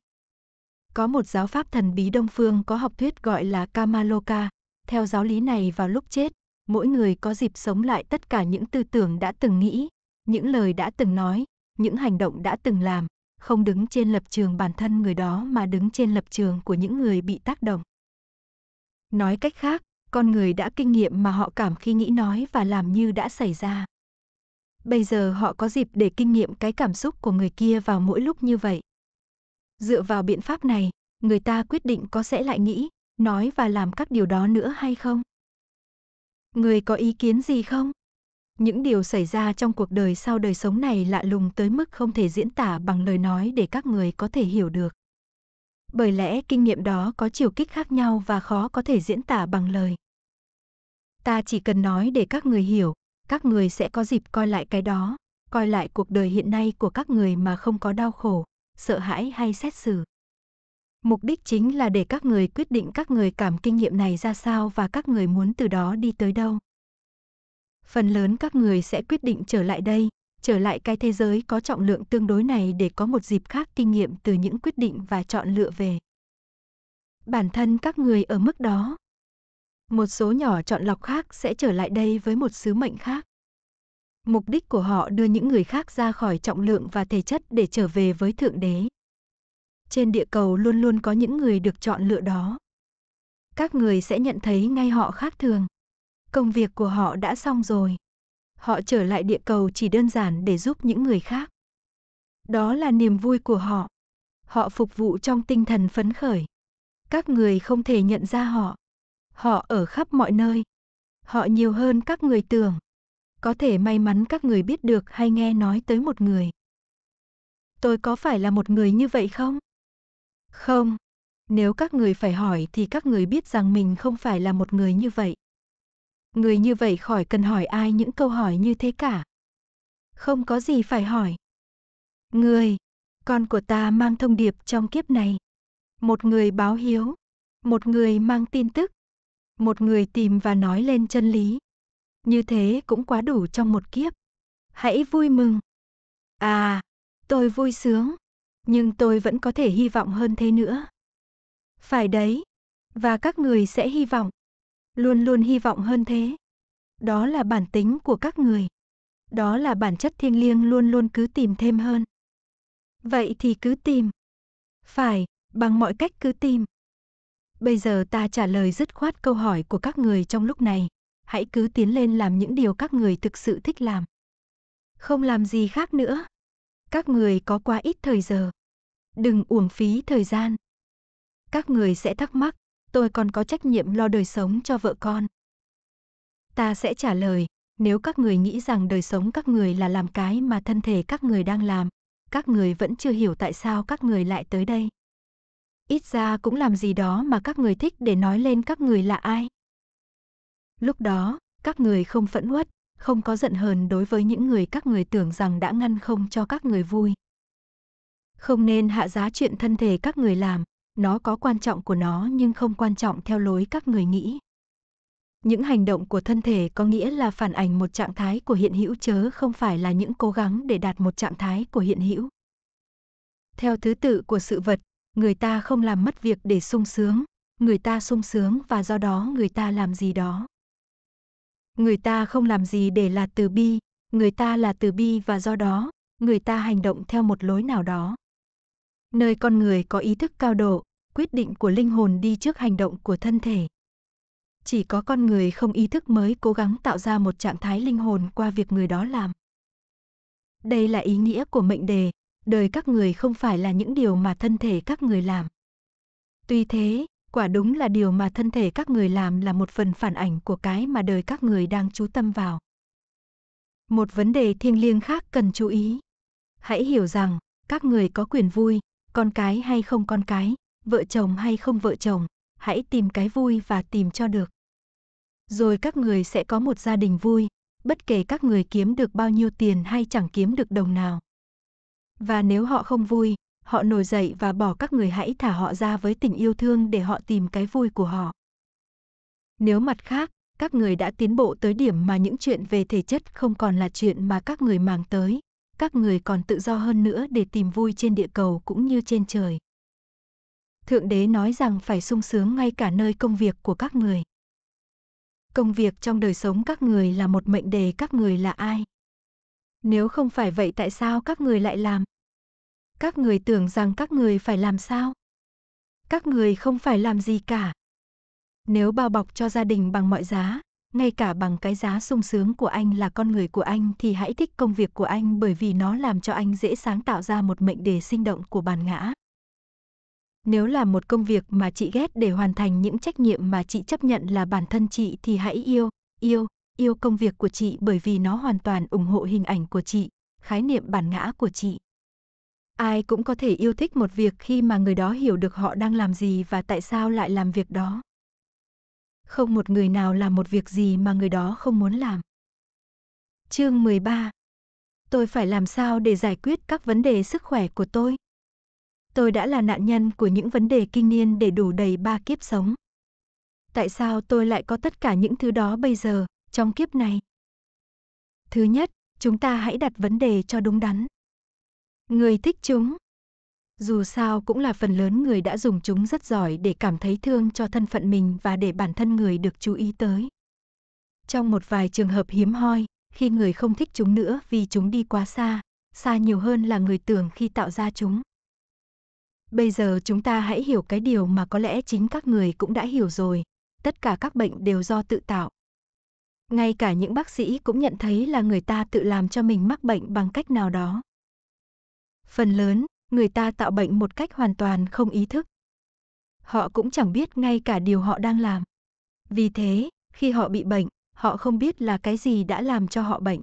Có một giáo pháp thần bí Đông Phương có học thuyết gọi là Kamaloka, theo giáo lý này vào lúc chết, mỗi người có dịp sống lại tất cả những tư tưởng đã từng nghĩ, những lời đã từng nói, những hành động đã từng làm, không đứng trên lập trường bản thân người đó mà đứng trên lập trường của những người bị tác động. Nói cách khác, con người đã kinh nghiệm mà họ cảm khi nghĩ nói và làm như đã xảy ra. Bây giờ họ có dịp để kinh nghiệm cái cảm xúc của người kia vào mỗi lúc như vậy. Dựa vào biện pháp này, người ta quyết định có sẽ lại nghĩ, nói và làm các điều đó nữa hay không. Người có ý kiến gì không? Những điều xảy ra trong cuộc đời sau đời sống này lạ lùng tới mức không thể diễn tả bằng lời nói để các người có thể hiểu được. Bởi lẽ kinh nghiệm đó có chiều kích khác nhau và khó có thể diễn tả bằng lời. Ta chỉ cần nói để các người hiểu, các người sẽ có dịp coi lại cái đó, coi lại cuộc đời hiện nay của các người mà không có đau khổ, sợ hãi hay xét xử. Mục đích chính là để các người quyết định các người cảm kinh nghiệm này ra sao và các người muốn từ đó đi tới đâu. Phần lớn các người sẽ quyết định trở lại đây, trở lại cái thế giới có trọng lượng tương đối này để có một dịp khác kinh nghiệm từ những quyết định và chọn lựa về. Bản thân các người ở mức đó. Một số nhỏ chọn lọc khác sẽ trở lại đây với một sứ mệnh khác. Mục đích của họ đưa những người khác ra khỏi trọng lượng và thể chất để trở về với Thượng Đế trên địa cầu luôn luôn có những người được chọn lựa đó. Các người sẽ nhận thấy ngay họ khác thường. Công việc của họ đã xong rồi. Họ trở lại địa cầu chỉ đơn giản để giúp những người khác. Đó là niềm vui của họ. Họ phục vụ trong tinh thần phấn khởi. Các người không thể nhận ra họ. Họ ở khắp mọi nơi. Họ nhiều hơn các người tưởng. Có thể may mắn các người biết được hay nghe nói tới một người tôi có phải là một người như vậy không? Không, nếu các người phải hỏi thì các người biết rằng mình không phải là một người như vậy. Người như vậy khỏi cần hỏi ai những câu hỏi như thế cả. Không có gì phải hỏi. Người, con của ta mang thông điệp trong kiếp này. Một người báo hiếu, một người mang tin tức, một người tìm và nói lên chân lý. Như thế cũng quá đủ trong một kiếp. Hãy vui mừng. À, tôi vui sướng nhưng tôi vẫn có thể hy vọng hơn thế nữa. Phải đấy, và các người sẽ hy vọng, luôn luôn hy vọng hơn thế. Đó là bản tính của các người. Đó là bản chất thiêng liêng luôn luôn cứ tìm thêm hơn. Vậy thì cứ tìm. Phải, bằng mọi cách cứ tìm. Bây giờ ta trả lời dứt khoát câu hỏi của các người trong lúc này. Hãy cứ tiến lên làm những điều các người thực sự thích làm. Không làm gì khác nữa. Các người có quá ít thời giờ đừng uổng phí thời gian. Các người sẽ thắc mắc, tôi còn có trách nhiệm lo đời sống cho vợ con. Ta sẽ trả lời, nếu các người nghĩ rằng đời sống các người là làm cái mà thân thể các người đang làm, các người vẫn chưa hiểu tại sao các người lại tới đây. Ít ra cũng làm gì đó mà các người thích để nói lên các người là ai. Lúc đó, các người không phẫn uất, không có giận hờn đối với những người các người tưởng rằng đã ngăn không cho các người vui, không nên hạ giá chuyện thân thể các người làm, nó có quan trọng của nó nhưng không quan trọng theo lối các người nghĩ. Những hành động của thân thể có nghĩa là phản ảnh một trạng thái của hiện hữu chớ không phải là những cố gắng để đạt một trạng thái của hiện hữu. Theo thứ tự của sự vật, người ta không làm mất việc để sung sướng, người ta sung sướng và do đó người ta làm gì đó. Người ta không làm gì để là từ bi, người ta là từ bi và do đó, người ta hành động theo một lối nào đó nơi con người có ý thức cao độ, quyết định của linh hồn đi trước hành động của thân thể. Chỉ có con người không ý thức mới cố gắng tạo ra một trạng thái linh hồn qua việc người đó làm. Đây là ý nghĩa của mệnh đề, đời các người không phải là những điều mà thân thể các người làm. Tuy thế, quả đúng là điều mà thân thể các người làm là một phần phản ảnh của cái mà đời các người đang chú tâm vào. Một vấn đề thiêng liêng khác cần chú ý. Hãy hiểu rằng, các người có quyền vui, con cái hay không con cái, vợ chồng hay không vợ chồng, hãy tìm cái vui và tìm cho được. Rồi các người sẽ có một gia đình vui, bất kể các người kiếm được bao nhiêu tiền hay chẳng kiếm được đồng nào. Và nếu họ không vui, họ nổi dậy và bỏ các người hãy thả họ ra với tình yêu thương để họ tìm cái vui của họ. Nếu mặt khác, các người đã tiến bộ tới điểm mà những chuyện về thể chất không còn là chuyện mà các người mang tới, các người còn tự do hơn nữa để tìm vui trên địa cầu cũng như trên trời. Thượng đế nói rằng phải sung sướng ngay cả nơi công việc của các người. Công việc trong đời sống các người là một mệnh đề các người là ai? Nếu không phải vậy tại sao các người lại làm? Các người tưởng rằng các người phải làm sao? Các người không phải làm gì cả. Nếu bao bọc cho gia đình bằng mọi giá, ngay cả bằng cái giá sung sướng của anh là con người của anh thì hãy thích công việc của anh bởi vì nó làm cho anh dễ sáng tạo ra một mệnh đề sinh động của bản ngã. Nếu là một công việc mà chị ghét để hoàn thành những trách nhiệm mà chị chấp nhận là bản thân chị thì hãy yêu, yêu, yêu công việc của chị bởi vì nó hoàn toàn ủng hộ hình ảnh của chị, khái niệm bản ngã của chị. Ai cũng có thể yêu thích một việc khi mà người đó hiểu được họ đang làm gì và tại sao lại làm việc đó. Không một người nào làm một việc gì mà người đó không muốn làm. Chương 13 Tôi phải làm sao để giải quyết các vấn đề sức khỏe của tôi? Tôi đã là nạn nhân của những vấn đề kinh niên để đủ đầy ba kiếp sống. Tại sao tôi lại có tất cả những thứ đó bây giờ, trong kiếp này? Thứ nhất, chúng ta hãy đặt vấn đề cho đúng đắn. Người thích chúng, dù sao cũng là phần lớn người đã dùng chúng rất giỏi để cảm thấy thương cho thân phận mình và để bản thân người được chú ý tới. Trong một vài trường hợp hiếm hoi, khi người không thích chúng nữa vì chúng đi quá xa, xa nhiều hơn là người tưởng khi tạo ra chúng. Bây giờ chúng ta hãy hiểu cái điều mà có lẽ chính các người cũng đã hiểu rồi, tất cả các bệnh đều do tự tạo. Ngay cả những bác sĩ cũng nhận thấy là người ta tự làm cho mình mắc bệnh bằng cách nào đó. Phần lớn, người ta tạo bệnh một cách hoàn toàn không ý thức. Họ cũng chẳng biết ngay cả điều họ đang làm. Vì thế, khi họ bị bệnh, họ không biết là cái gì đã làm cho họ bệnh.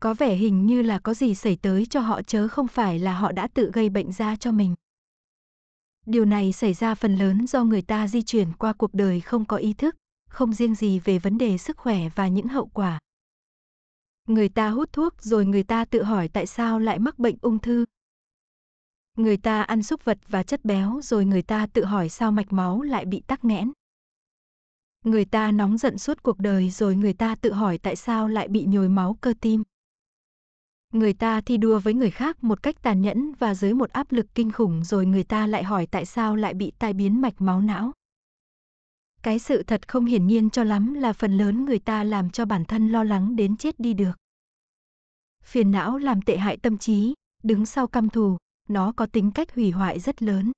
Có vẻ hình như là có gì xảy tới cho họ chớ không phải là họ đã tự gây bệnh ra cho mình. Điều này xảy ra phần lớn do người ta di chuyển qua cuộc đời không có ý thức, không riêng gì về vấn đề sức khỏe và những hậu quả. Người ta hút thuốc rồi người ta tự hỏi tại sao lại mắc bệnh ung thư, Người ta ăn xúc vật và chất béo rồi người ta tự hỏi sao mạch máu lại bị tắc nghẽn. Người ta nóng giận suốt cuộc đời rồi người ta tự hỏi tại sao lại bị nhồi máu cơ tim. Người ta thi đua với người khác một cách tàn nhẫn và dưới một áp lực kinh khủng rồi người ta lại hỏi tại sao lại bị tai biến mạch máu não. Cái sự thật không hiển nhiên cho lắm là phần lớn người ta làm cho bản thân lo lắng đến chết đi được. Phiền não làm tệ hại tâm trí, đứng sau căm thù, nó có tính cách hủy hoại rất lớn.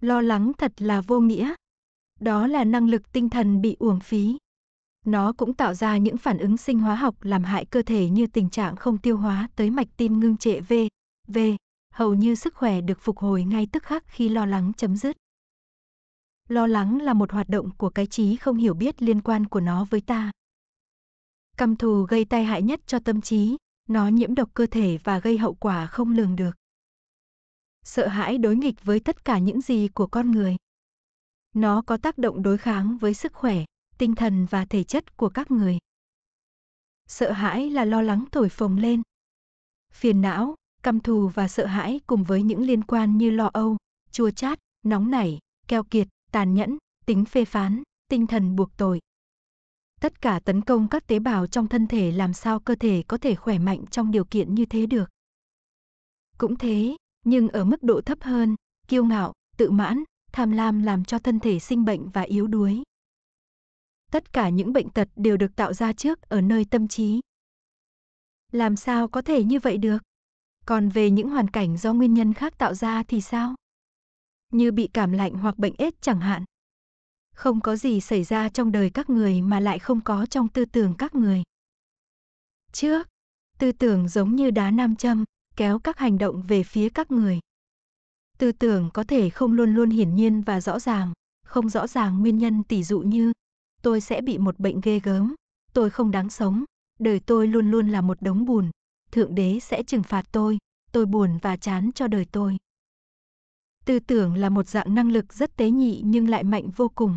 Lo lắng thật là vô nghĩa. Đó là năng lực tinh thần bị uổng phí. Nó cũng tạo ra những phản ứng sinh hóa học làm hại cơ thể như tình trạng không tiêu hóa tới mạch tim ngưng trệ V, V, hầu như sức khỏe được phục hồi ngay tức khắc khi lo lắng chấm dứt. Lo lắng là một hoạt động của cái trí không hiểu biết liên quan của nó với ta. Căm thù gây tai hại nhất cho tâm trí, nó nhiễm độc cơ thể và gây hậu quả không lường được sợ hãi đối nghịch với tất cả những gì của con người. Nó có tác động đối kháng với sức khỏe, tinh thần và thể chất của các người. Sợ hãi là lo lắng thổi phồng lên. Phiền não, căm thù và sợ hãi cùng với những liên quan như lo âu, chua chát, nóng nảy, keo kiệt, tàn nhẫn, tính phê phán, tinh thần buộc tội. Tất cả tấn công các tế bào trong thân thể làm sao cơ thể có thể khỏe mạnh trong điều kiện như thế được. Cũng thế, nhưng ở mức độ thấp hơn, kiêu ngạo, tự mãn, tham lam làm cho thân thể sinh bệnh và yếu đuối. Tất cả những bệnh tật đều được tạo ra trước ở nơi tâm trí. Làm sao có thể như vậy được? Còn về những hoàn cảnh do nguyên nhân khác tạo ra thì sao? Như bị cảm lạnh hoặc bệnh ết chẳng hạn. Không có gì xảy ra trong đời các người mà lại không có trong tư tưởng các người. Trước, tư tưởng giống như đá nam châm, kéo các hành động về phía các người. Tư tưởng có thể không luôn luôn hiển nhiên và rõ ràng, không rõ ràng nguyên nhân tỷ dụ như tôi sẽ bị một bệnh ghê gớm, tôi không đáng sống, đời tôi luôn luôn là một đống buồn, thượng đế sẽ trừng phạt tôi, tôi buồn và chán cho đời tôi. Tư tưởng là một dạng năng lực rất tế nhị nhưng lại mạnh vô cùng.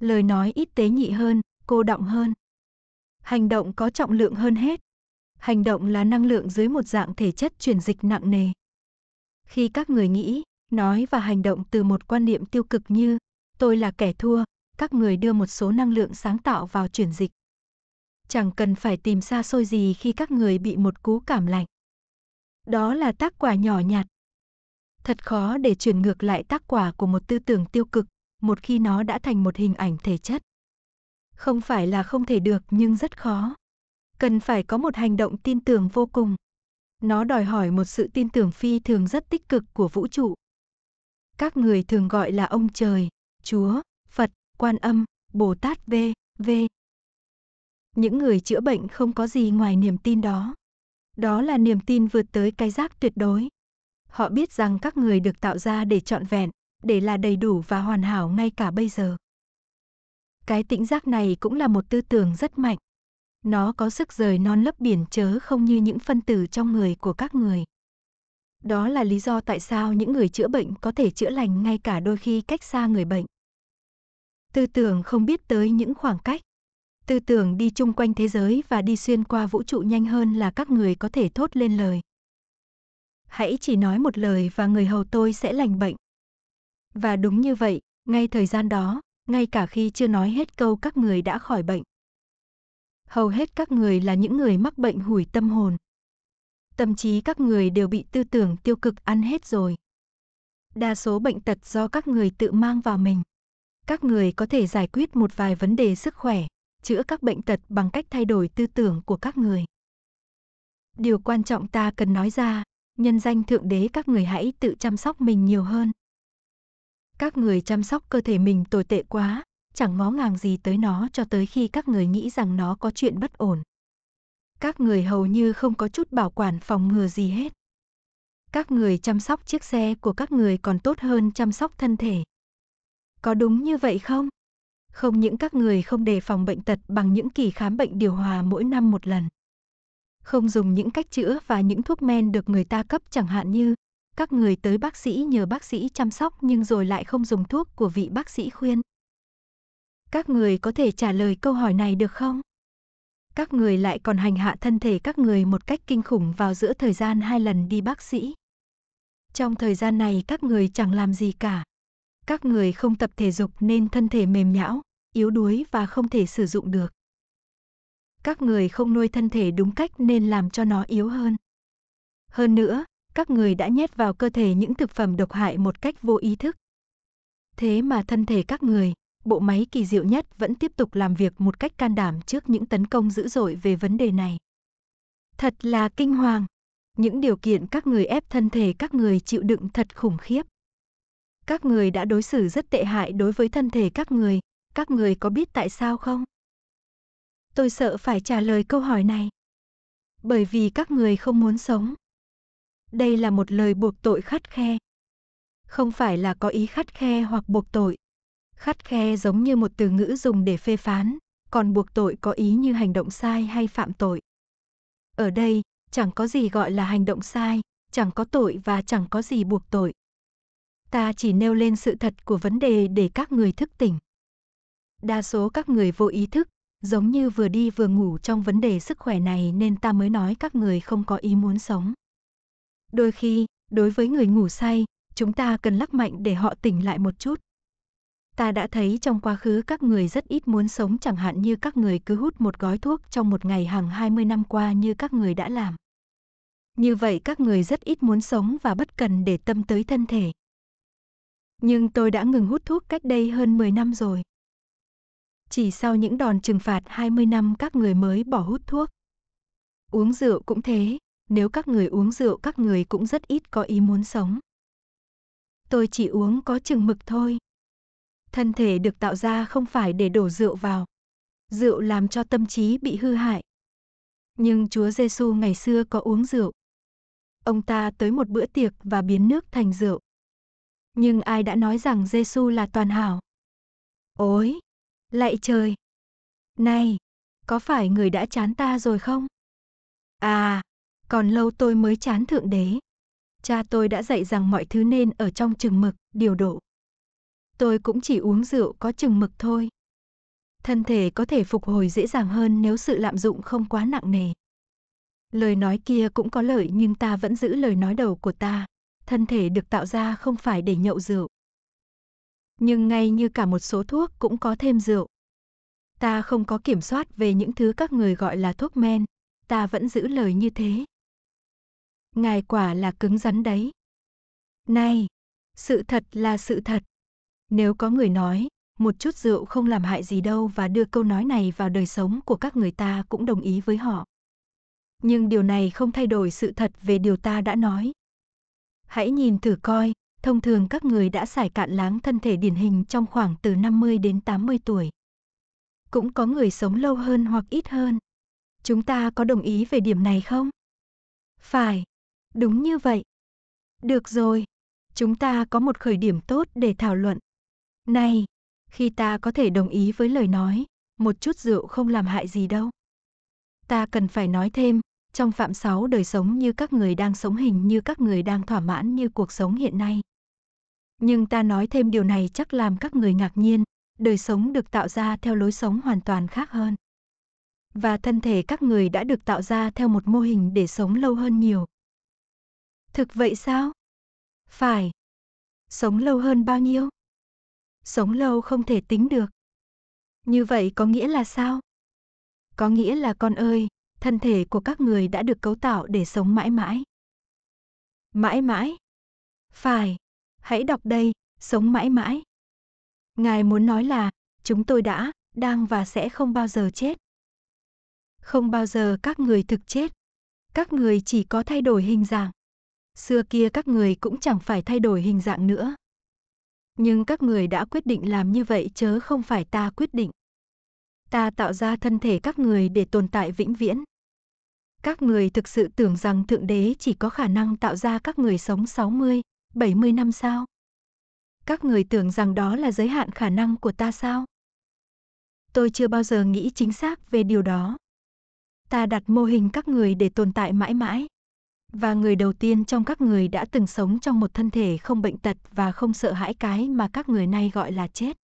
Lời nói ít tế nhị hơn, cô động hơn. Hành động có trọng lượng hơn hết hành động là năng lượng dưới một dạng thể chất chuyển dịch nặng nề. Khi các người nghĩ, nói và hành động từ một quan niệm tiêu cực như tôi là kẻ thua, các người đưa một số năng lượng sáng tạo vào chuyển dịch. Chẳng cần phải tìm xa xôi gì khi các người bị một cú cảm lạnh. Đó là tác quả nhỏ nhặt. Thật khó để chuyển ngược lại tác quả của một tư tưởng tiêu cực, một khi nó đã thành một hình ảnh thể chất. Không phải là không thể được nhưng rất khó cần phải có một hành động tin tưởng vô cùng. Nó đòi hỏi một sự tin tưởng phi thường rất tích cực của vũ trụ. Các người thường gọi là ông trời, Chúa, Phật, Quan Âm, Bồ Tát v, v. Những người chữa bệnh không có gì ngoài niềm tin đó. Đó là niềm tin vượt tới cái giác tuyệt đối. Họ biết rằng các người được tạo ra để trọn vẹn, để là đầy đủ và hoàn hảo ngay cả bây giờ. Cái tĩnh giác này cũng là một tư tưởng rất mạnh. Nó có sức rời non lấp biển chớ không như những phân tử trong người của các người. Đó là lý do tại sao những người chữa bệnh có thể chữa lành ngay cả đôi khi cách xa người bệnh. Tư tưởng không biết tới những khoảng cách. Tư tưởng đi chung quanh thế giới và đi xuyên qua vũ trụ nhanh hơn là các người có thể thốt lên lời. Hãy chỉ nói một lời và người hầu tôi sẽ lành bệnh. Và đúng như vậy, ngay thời gian đó, ngay cả khi chưa nói hết câu các người đã khỏi bệnh hầu hết các người là những người mắc bệnh hủy tâm hồn. Tâm trí các người đều bị tư tưởng tiêu cực ăn hết rồi. Đa số bệnh tật do các người tự mang vào mình. Các người có thể giải quyết một vài vấn đề sức khỏe, chữa các bệnh tật bằng cách thay đổi tư tưởng của các người. Điều quan trọng ta cần nói ra, nhân danh Thượng Đế các người hãy tự chăm sóc mình nhiều hơn. Các người chăm sóc cơ thể mình tồi tệ quá, chẳng ngó ngàng gì tới nó cho tới khi các người nghĩ rằng nó có chuyện bất ổn. Các người hầu như không có chút bảo quản phòng ngừa gì hết. Các người chăm sóc chiếc xe của các người còn tốt hơn chăm sóc thân thể. Có đúng như vậy không? Không những các người không đề phòng bệnh tật bằng những kỳ khám bệnh điều hòa mỗi năm một lần. Không dùng những cách chữa và những thuốc men được người ta cấp chẳng hạn như các người tới bác sĩ nhờ bác sĩ chăm sóc nhưng rồi lại không dùng thuốc của vị bác sĩ khuyên, các người có thể trả lời câu hỏi này được không? Các người lại còn hành hạ thân thể các người một cách kinh khủng vào giữa thời gian hai lần đi bác sĩ. Trong thời gian này các người chẳng làm gì cả. Các người không tập thể dục nên thân thể mềm nhão, yếu đuối và không thể sử dụng được. Các người không nuôi thân thể đúng cách nên làm cho nó yếu hơn. Hơn nữa, các người đã nhét vào cơ thể những thực phẩm độc hại một cách vô ý thức. Thế mà thân thể các người, bộ máy kỳ diệu nhất vẫn tiếp tục làm việc một cách can đảm trước những tấn công dữ dội về vấn đề này. Thật là kinh hoàng. Những điều kiện các người ép thân thể các người chịu đựng thật khủng khiếp. Các người đã đối xử rất tệ hại đối với thân thể các người, các người có biết tại sao không? Tôi sợ phải trả lời câu hỏi này. Bởi vì các người không muốn sống. Đây là một lời buộc tội khắt khe. Không phải là có ý khắt khe hoặc buộc tội, Khắt khe giống như một từ ngữ dùng để phê phán, còn buộc tội có ý như hành động sai hay phạm tội. Ở đây, chẳng có gì gọi là hành động sai, chẳng có tội và chẳng có gì buộc tội. Ta chỉ nêu lên sự thật của vấn đề để các người thức tỉnh. Đa số các người vô ý thức, giống như vừa đi vừa ngủ trong vấn đề sức khỏe này nên ta mới nói các người không có ý muốn sống. Đôi khi, đối với người ngủ say, chúng ta cần lắc mạnh để họ tỉnh lại một chút, Ta đã thấy trong quá khứ các người rất ít muốn sống chẳng hạn như các người cứ hút một gói thuốc trong một ngày hàng 20 năm qua như các người đã làm. Như vậy các người rất ít muốn sống và bất cần để tâm tới thân thể. Nhưng tôi đã ngừng hút thuốc cách đây hơn 10 năm rồi. Chỉ sau những đòn trừng phạt 20 năm các người mới bỏ hút thuốc. Uống rượu cũng thế, nếu các người uống rượu các người cũng rất ít có ý muốn sống. Tôi chỉ uống có chừng mực thôi, Thân thể được tạo ra không phải để đổ rượu vào. Rượu làm cho tâm trí bị hư hại. Nhưng Chúa Giêsu ngày xưa có uống rượu. Ông ta tới một bữa tiệc và biến nước thành rượu. Nhưng ai đã nói rằng Giêsu là toàn hảo? Ôi, lạy trời. Này, có phải người đã chán ta rồi không? À, còn lâu tôi mới chán thượng đế. Cha tôi đã dạy rằng mọi thứ nên ở trong chừng mực, điều độ tôi cũng chỉ uống rượu có chừng mực thôi. Thân thể có thể phục hồi dễ dàng hơn nếu sự lạm dụng không quá nặng nề. Lời nói kia cũng có lợi nhưng ta vẫn giữ lời nói đầu của ta. Thân thể được tạo ra không phải để nhậu rượu. Nhưng ngay như cả một số thuốc cũng có thêm rượu. Ta không có kiểm soát về những thứ các người gọi là thuốc men. Ta vẫn giữ lời như thế. Ngài quả là cứng rắn đấy. Này, sự thật là sự thật. Nếu có người nói, một chút rượu không làm hại gì đâu và đưa câu nói này vào đời sống của các người ta cũng đồng ý với họ. Nhưng điều này không thay đổi sự thật về điều ta đã nói. Hãy nhìn thử coi, thông thường các người đã xài cạn láng thân thể điển hình trong khoảng từ 50 đến 80 tuổi. Cũng có người sống lâu hơn hoặc ít hơn. Chúng ta có đồng ý về điểm này không? Phải, đúng như vậy. Được rồi, chúng ta có một khởi điểm tốt để thảo luận. Này, khi ta có thể đồng ý với lời nói, một chút rượu không làm hại gì đâu. Ta cần phải nói thêm, trong phạm sáu đời sống như các người đang sống hình như các người đang thỏa mãn như cuộc sống hiện nay. Nhưng ta nói thêm điều này chắc làm các người ngạc nhiên, đời sống được tạo ra theo lối sống hoàn toàn khác hơn. Và thân thể các người đã được tạo ra theo một mô hình để sống lâu hơn nhiều. Thực vậy sao? Phải. Sống lâu hơn bao nhiêu? sống lâu không thể tính được. Như vậy có nghĩa là sao? Có nghĩa là con ơi, thân thể của các người đã được cấu tạo để sống mãi mãi. Mãi mãi. Phải, hãy đọc đây, sống mãi mãi. Ngài muốn nói là, chúng tôi đã, đang và sẽ không bao giờ chết. Không bao giờ các người thực chết. Các người chỉ có thay đổi hình dạng. Xưa kia các người cũng chẳng phải thay đổi hình dạng nữa nhưng các người đã quyết định làm như vậy chớ không phải ta quyết định. Ta tạo ra thân thể các người để tồn tại vĩnh viễn. Các người thực sự tưởng rằng Thượng Đế chỉ có khả năng tạo ra các người sống 60, 70 năm sao? Các người tưởng rằng đó là giới hạn khả năng của ta sao? Tôi chưa bao giờ nghĩ chính xác về điều đó. Ta đặt mô hình các người để tồn tại mãi mãi và người đầu tiên trong các người đã từng sống trong một thân thể không bệnh tật và không sợ hãi cái mà các người nay gọi là chết.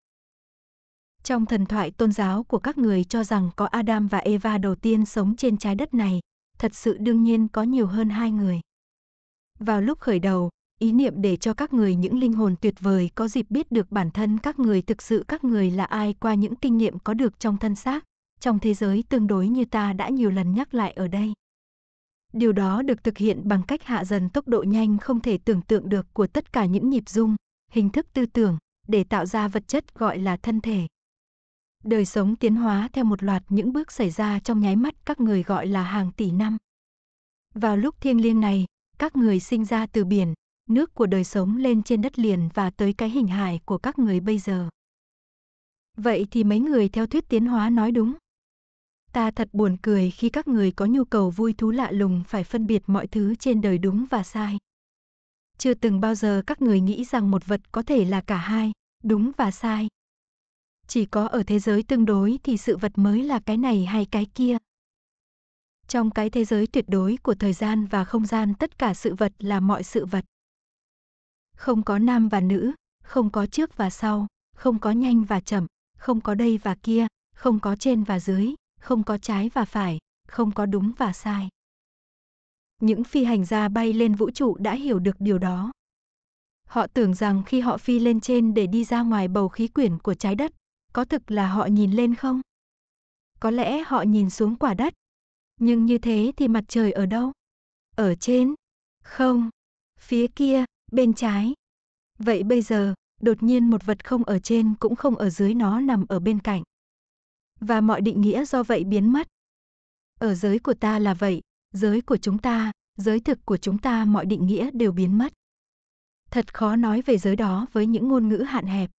Trong thần thoại tôn giáo của các người cho rằng có Adam và Eva đầu tiên sống trên trái đất này, thật sự đương nhiên có nhiều hơn hai người. Vào lúc khởi đầu, ý niệm để cho các người những linh hồn tuyệt vời có dịp biết được bản thân các người thực sự các người là ai qua những kinh nghiệm có được trong thân xác, trong thế giới tương đối như ta đã nhiều lần nhắc lại ở đây. Điều đó được thực hiện bằng cách hạ dần tốc độ nhanh không thể tưởng tượng được của tất cả những nhịp rung, hình thức tư tưởng để tạo ra vật chất gọi là thân thể. Đời sống tiến hóa theo một loạt những bước xảy ra trong nháy mắt các người gọi là hàng tỷ năm. Vào lúc thiêng liêng này, các người sinh ra từ biển, nước của đời sống lên trên đất liền và tới cái hình hài của các người bây giờ. Vậy thì mấy người theo thuyết tiến hóa nói đúng. Ta thật buồn cười khi các người có nhu cầu vui thú lạ lùng phải phân biệt mọi thứ trên đời đúng và sai. Chưa từng bao giờ các người nghĩ rằng một vật có thể là cả hai, đúng và sai. Chỉ có ở thế giới tương đối thì sự vật mới là cái này hay cái kia. Trong cái thế giới tuyệt đối của thời gian và không gian tất cả sự vật là mọi sự vật. Không có nam và nữ, không có trước và sau, không có nhanh và chậm, không có đây và kia, không có trên và dưới, không có trái và phải, không có đúng và sai. Những phi hành gia bay lên vũ trụ đã hiểu được điều đó. Họ tưởng rằng khi họ phi lên trên để đi ra ngoài bầu khí quyển của trái đất, có thực là họ nhìn lên không? Có lẽ họ nhìn xuống quả đất. Nhưng như thế thì mặt trời ở đâu? Ở trên? Không. Phía kia, bên trái. Vậy bây giờ, đột nhiên một vật không ở trên cũng không ở dưới nó nằm ở bên cạnh và mọi định nghĩa do vậy biến mất. Ở giới của ta là vậy, giới của chúng ta, giới thực của chúng ta mọi định nghĩa đều biến mất. Thật khó nói về giới đó với những ngôn ngữ hạn hẹp.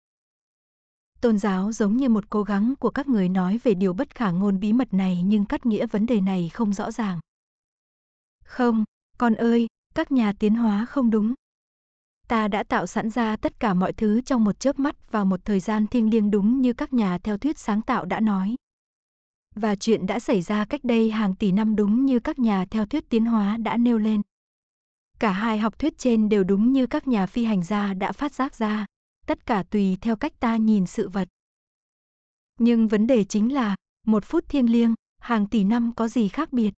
Tôn giáo giống như một cố gắng của các người nói về điều bất khả ngôn bí mật này nhưng cắt nghĩa vấn đề này không rõ ràng. Không, con ơi, các nhà tiến hóa không đúng ta đã tạo sẵn ra tất cả mọi thứ trong một chớp mắt vào một thời gian thiêng liêng đúng như các nhà theo thuyết sáng tạo đã nói. Và chuyện đã xảy ra cách đây hàng tỷ năm đúng như các nhà theo thuyết tiến hóa đã nêu lên. Cả hai học thuyết trên đều đúng như các nhà phi hành gia đã phát giác ra, tất cả tùy theo cách ta nhìn sự vật. Nhưng vấn đề chính là, một phút thiêng liêng, hàng tỷ năm có gì khác biệt?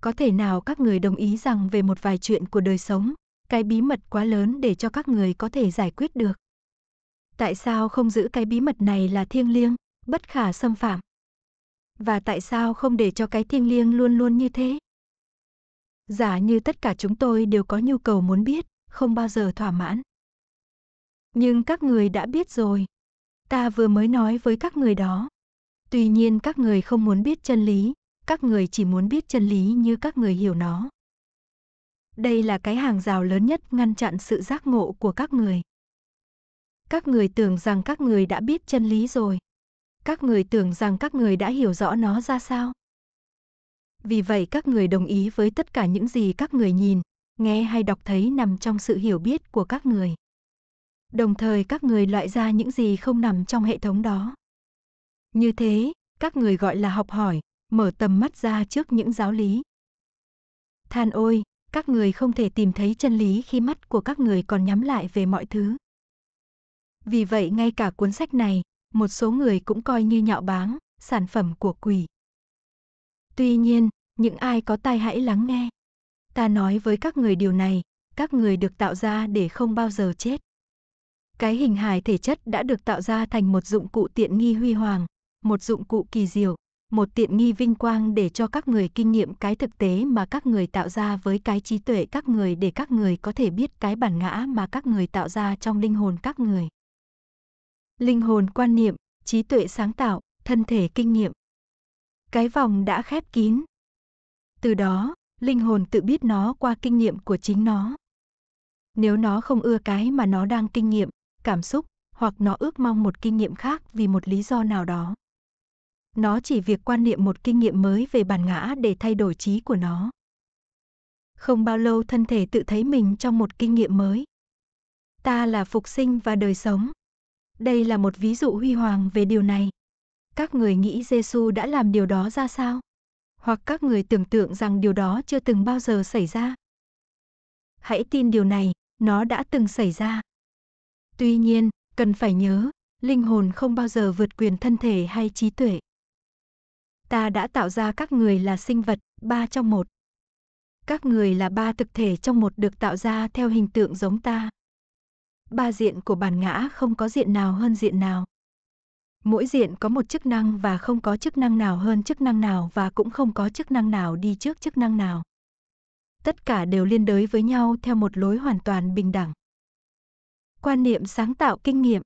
Có thể nào các người đồng ý rằng về một vài chuyện của đời sống, cái bí mật quá lớn để cho các người có thể giải quyết được. Tại sao không giữ cái bí mật này là thiêng liêng, bất khả xâm phạm? Và tại sao không để cho cái thiêng liêng luôn luôn như thế? Giả như tất cả chúng tôi đều có nhu cầu muốn biết, không bao giờ thỏa mãn. Nhưng các người đã biết rồi. Ta vừa mới nói với các người đó. Tuy nhiên các người không muốn biết chân lý, các người chỉ muốn biết chân lý như các người hiểu nó. Đây là cái hàng rào lớn nhất ngăn chặn sự giác ngộ của các người. Các người tưởng rằng các người đã biết chân lý rồi. Các người tưởng rằng các người đã hiểu rõ nó ra sao. Vì vậy các người đồng ý với tất cả những gì các người nhìn, nghe hay đọc thấy nằm trong sự hiểu biết của các người. Đồng thời các người loại ra những gì không nằm trong hệ thống đó. Như thế, các người gọi là học hỏi, mở tầm mắt ra trước những giáo lý. Than ôi, các người không thể tìm thấy chân lý khi mắt của các người còn nhắm lại về mọi thứ. Vì vậy ngay cả cuốn sách này, một số người cũng coi như nhạo báng, sản phẩm của quỷ. Tuy nhiên, những ai có tai hãy lắng nghe. Ta nói với các người điều này, các người được tạo ra để không bao giờ chết. Cái hình hài thể chất đã được tạo ra thành một dụng cụ tiện nghi huy hoàng, một dụng cụ kỳ diệu, một tiện nghi vinh quang để cho các người kinh nghiệm cái thực tế mà các người tạo ra với cái trí tuệ các người để các người có thể biết cái bản ngã mà các người tạo ra trong linh hồn các người. Linh hồn quan niệm, trí tuệ sáng tạo, thân thể kinh nghiệm. Cái vòng đã khép kín. Từ đó, linh hồn tự biết nó qua kinh nghiệm của chính nó. Nếu nó không ưa cái mà nó đang kinh nghiệm, cảm xúc, hoặc nó ước mong một kinh nghiệm khác vì một lý do nào đó nó chỉ việc quan niệm một kinh nghiệm mới về bản ngã để thay đổi trí của nó. Không bao lâu thân thể tự thấy mình trong một kinh nghiệm mới. Ta là phục sinh và đời sống. Đây là một ví dụ huy hoàng về điều này. Các người nghĩ Giêsu đã làm điều đó ra sao? Hoặc các người tưởng tượng rằng điều đó chưa từng bao giờ xảy ra? Hãy tin điều này, nó đã từng xảy ra. Tuy nhiên, cần phải nhớ, linh hồn không bao giờ vượt quyền thân thể hay trí tuệ ta đã tạo ra các người là sinh vật, ba trong một. Các người là ba thực thể trong một được tạo ra theo hình tượng giống ta. Ba diện của bản ngã không có diện nào hơn diện nào. Mỗi diện có một chức năng và không có chức năng nào hơn chức năng nào và cũng không có chức năng nào đi trước chức năng nào. Tất cả đều liên đới với nhau theo một lối hoàn toàn bình đẳng. Quan niệm sáng tạo kinh nghiệm.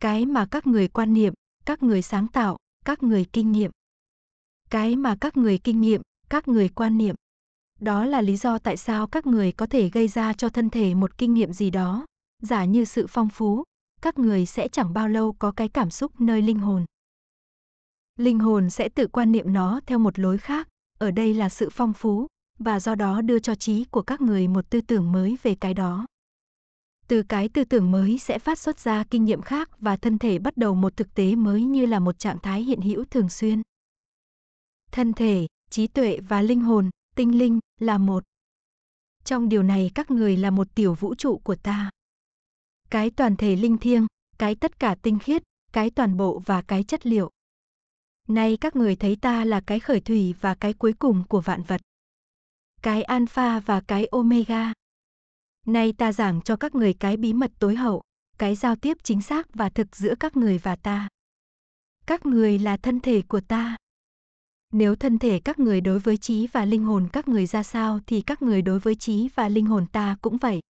Cái mà các người quan niệm, các người sáng tạo, các người kinh nghiệm cái mà các người kinh nghiệm, các người quan niệm. Đó là lý do tại sao các người có thể gây ra cho thân thể một kinh nghiệm gì đó, giả như sự phong phú, các người sẽ chẳng bao lâu có cái cảm xúc nơi linh hồn. Linh hồn sẽ tự quan niệm nó theo một lối khác, ở đây là sự phong phú, và do đó đưa cho trí của các người một tư tưởng mới về cái đó. Từ cái tư tưởng mới sẽ phát xuất ra kinh nghiệm khác và thân thể bắt đầu một thực tế mới như là một trạng thái hiện hữu thường xuyên thân thể, trí tuệ và linh hồn, tinh linh, là một. Trong điều này các người là một tiểu vũ trụ của ta. Cái toàn thể linh thiêng, cái tất cả tinh khiết, cái toàn bộ và cái chất liệu. Nay các người thấy ta là cái khởi thủy và cái cuối cùng của vạn vật. Cái alpha và cái omega. Nay ta giảng cho các người cái bí mật tối hậu, cái giao tiếp chính xác và thực giữa các người và ta. Các người là thân thể của ta. Nếu thân thể các người đối với trí và linh hồn các người ra sao thì các người đối với trí và linh hồn ta cũng vậy.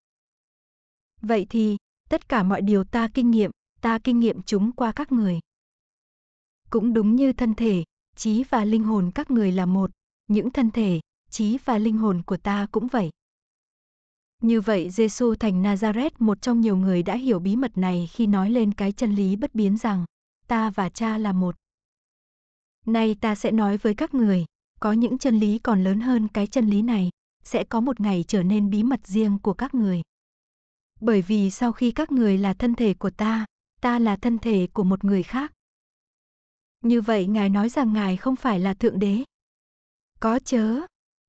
Vậy thì, tất cả mọi điều ta kinh nghiệm, ta kinh nghiệm chúng qua các người. Cũng đúng như thân thể, trí và linh hồn các người là một, những thân thể, trí và linh hồn của ta cũng vậy. Như vậy Giêsu thành Nazareth một trong nhiều người đã hiểu bí mật này khi nói lên cái chân lý bất biến rằng ta và cha là một. Nay ta sẽ nói với các người, có những chân lý còn lớn hơn cái chân lý này, sẽ có một ngày trở nên bí mật riêng của các người. Bởi vì sau khi các người là thân thể của ta, ta là thân thể của một người khác. Như vậy Ngài nói rằng Ngài không phải là Thượng Đế. Có chớ,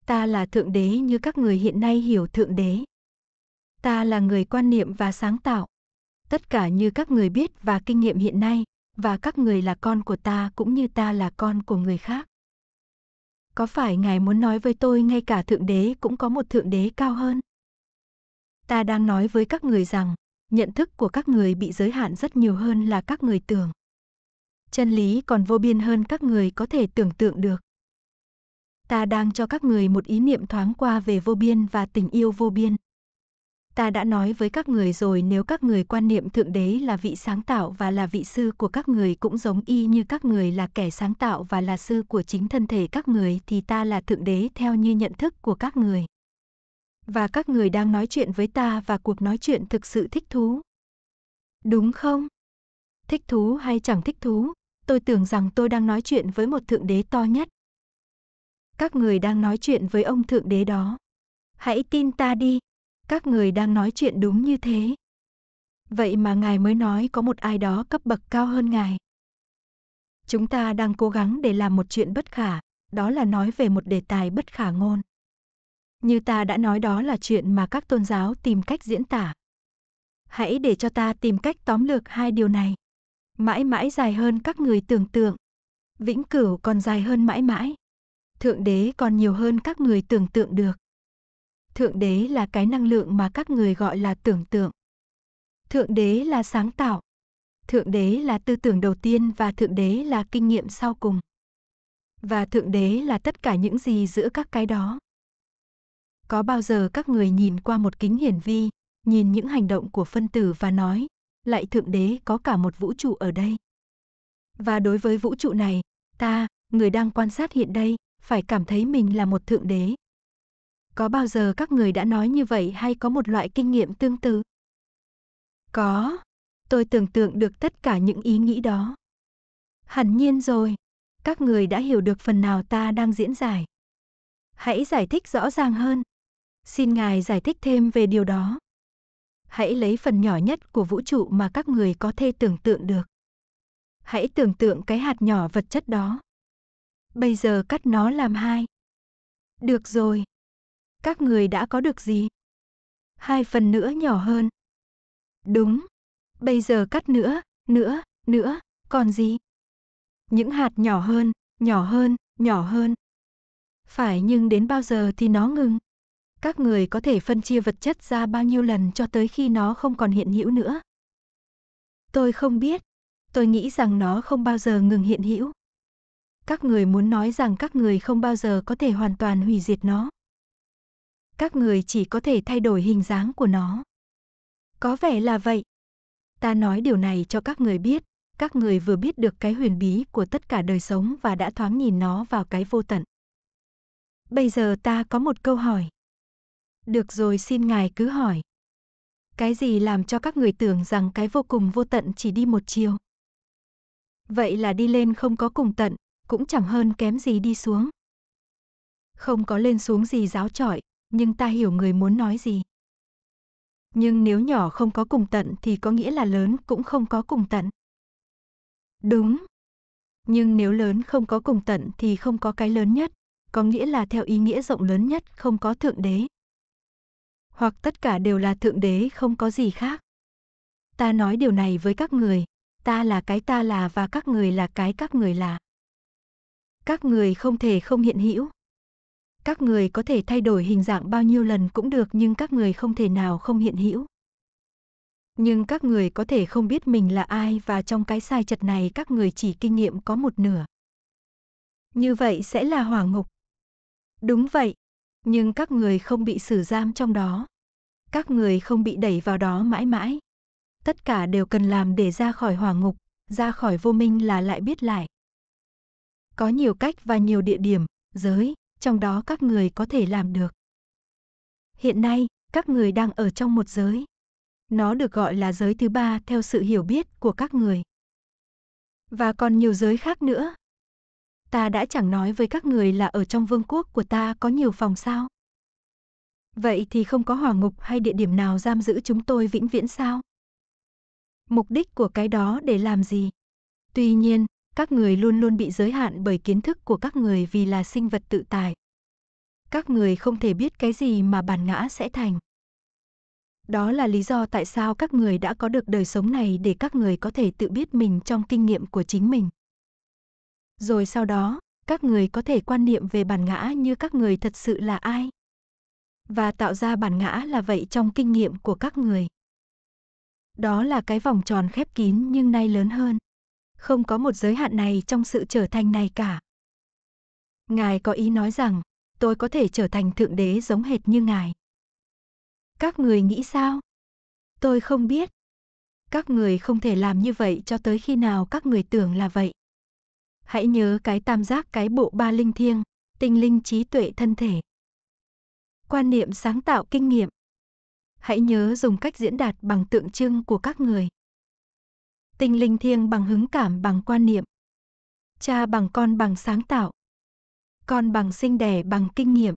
ta là Thượng Đế như các người hiện nay hiểu Thượng Đế. Ta là người quan niệm và sáng tạo. Tất cả như các người biết và kinh nghiệm hiện nay, và các người là con của ta cũng như ta là con của người khác. Có phải ngài muốn nói với tôi ngay cả thượng đế cũng có một thượng đế cao hơn? Ta đang nói với các người rằng, nhận thức của các người bị giới hạn rất nhiều hơn là các người tưởng. Chân lý còn vô biên hơn các người có thể tưởng tượng được. Ta đang cho các người một ý niệm thoáng qua về vô biên và tình yêu vô biên ta đã nói với các người rồi nếu các người quan niệm Thượng Đế là vị sáng tạo và là vị sư của các người cũng giống y như các người là kẻ sáng tạo và là sư của chính thân thể các người thì ta là Thượng Đế theo như nhận thức của các người. Và các người đang nói chuyện với ta và cuộc nói chuyện thực sự thích thú. Đúng không? Thích thú hay chẳng thích thú, tôi tưởng rằng tôi đang nói chuyện với một Thượng Đế to nhất. Các người đang nói chuyện với ông Thượng Đế đó. Hãy tin ta đi các người đang nói chuyện đúng như thế. Vậy mà ngài mới nói có một ai đó cấp bậc cao hơn ngài. Chúng ta đang cố gắng để làm một chuyện bất khả, đó là nói về một đề tài bất khả ngôn. Như ta đã nói đó là chuyện mà các tôn giáo tìm cách diễn tả. Hãy để cho ta tìm cách tóm lược hai điều này. Mãi mãi dài hơn các người tưởng tượng. Vĩnh cửu còn dài hơn mãi mãi. Thượng đế còn nhiều hơn các người tưởng tượng được thượng đế là cái năng lượng mà các người gọi là tưởng tượng thượng đế là sáng tạo thượng đế là tư tưởng đầu tiên và thượng đế là kinh nghiệm sau cùng và thượng đế là tất cả những gì giữa các cái đó có bao giờ các người nhìn qua một kính hiển vi nhìn những hành động của phân tử và nói lại thượng đế có cả một vũ trụ ở đây và đối với vũ trụ này ta người đang quan sát hiện đây phải cảm thấy mình là một thượng đế có bao giờ các người đã nói như vậy hay có một loại kinh nghiệm tương tự? Có. Tôi tưởng tượng được tất cả những ý nghĩ đó. Hẳn nhiên rồi, các người đã hiểu được phần nào ta đang diễn giải. Hãy giải thích rõ ràng hơn. Xin ngài giải thích thêm về điều đó. Hãy lấy phần nhỏ nhất của vũ trụ mà các người có thể tưởng tượng được. Hãy tưởng tượng cái hạt nhỏ vật chất đó. Bây giờ cắt nó làm hai. Được rồi, các người đã có được gì? Hai phần nữa nhỏ hơn. Đúng. Bây giờ cắt nữa, nữa, nữa, còn gì? Những hạt nhỏ hơn, nhỏ hơn, nhỏ hơn. Phải nhưng đến bao giờ thì nó ngừng? Các người có thể phân chia vật chất ra bao nhiêu lần cho tới khi nó không còn hiện hữu nữa? Tôi không biết. Tôi nghĩ rằng nó không bao giờ ngừng hiện hữu. Các người muốn nói rằng các người không bao giờ có thể hoàn toàn hủy diệt nó các người chỉ có thể thay đổi hình dáng của nó. Có vẻ là vậy. Ta nói điều này cho các người biết, các người vừa biết được cái huyền bí của tất cả đời sống và đã thoáng nhìn nó vào cái vô tận. Bây giờ ta có một câu hỏi. Được rồi xin ngài cứ hỏi. Cái gì làm cho các người tưởng rằng cái vô cùng vô tận chỉ đi một chiều? Vậy là đi lên không có cùng tận, cũng chẳng hơn kém gì đi xuống. Không có lên xuống gì giáo trọi, nhưng ta hiểu người muốn nói gì. Nhưng nếu nhỏ không có cùng tận thì có nghĩa là lớn cũng không có cùng tận. Đúng. Nhưng nếu lớn không có cùng tận thì không có cái lớn nhất, có nghĩa là theo ý nghĩa rộng lớn nhất không có thượng đế. Hoặc tất cả đều là thượng đế không có gì khác. Ta nói điều này với các người, ta là cái ta là và các người là cái các người là. Các người không thể không hiện hữu, các người có thể thay đổi hình dạng bao nhiêu lần cũng được nhưng các người không thể nào không hiện hữu. Nhưng các người có thể không biết mình là ai và trong cái sai chật này các người chỉ kinh nghiệm có một nửa. Như vậy sẽ là hỏa ngục. Đúng vậy, nhưng các người không bị xử giam trong đó. Các người không bị đẩy vào đó mãi mãi. Tất cả đều cần làm để ra khỏi hỏa ngục, ra khỏi vô minh là lại biết lại. Có nhiều cách và nhiều địa điểm, giới, trong đó các người có thể làm được. Hiện nay, các người đang ở trong một giới. Nó được gọi là giới thứ ba theo sự hiểu biết của các người. Và còn nhiều giới khác nữa. Ta đã chẳng nói với các người là ở trong vương quốc của ta có nhiều phòng sao. Vậy thì không có hỏa ngục hay địa điểm nào giam giữ chúng tôi vĩnh viễn sao? Mục đích của cái đó để làm gì? Tuy nhiên, các người luôn luôn bị giới hạn bởi kiến thức của các người vì là sinh vật tự tài. Các người không thể biết cái gì mà bản ngã sẽ thành. Đó là lý do tại sao các người đã có được đời sống này để các người có thể tự biết mình trong kinh nghiệm của chính mình. Rồi sau đó, các người có thể quan niệm về bản ngã như các người thật sự là ai. Và tạo ra bản ngã là vậy trong kinh nghiệm của các người. Đó là cái vòng tròn khép kín nhưng nay lớn hơn không có một giới hạn này trong sự trở thành này cả. Ngài có ý nói rằng, tôi có thể trở thành thượng đế giống hệt như ngài. Các người nghĩ sao? Tôi không biết. Các người không thể làm như vậy cho tới khi nào các người tưởng là vậy. Hãy nhớ cái tam giác cái bộ ba linh thiêng, tinh linh trí tuệ thân thể. Quan niệm sáng tạo kinh nghiệm. Hãy nhớ dùng cách diễn đạt bằng tượng trưng của các người tinh linh thiêng bằng hứng cảm bằng quan niệm. Cha bằng con bằng sáng tạo. Con bằng sinh đẻ bằng kinh nghiệm.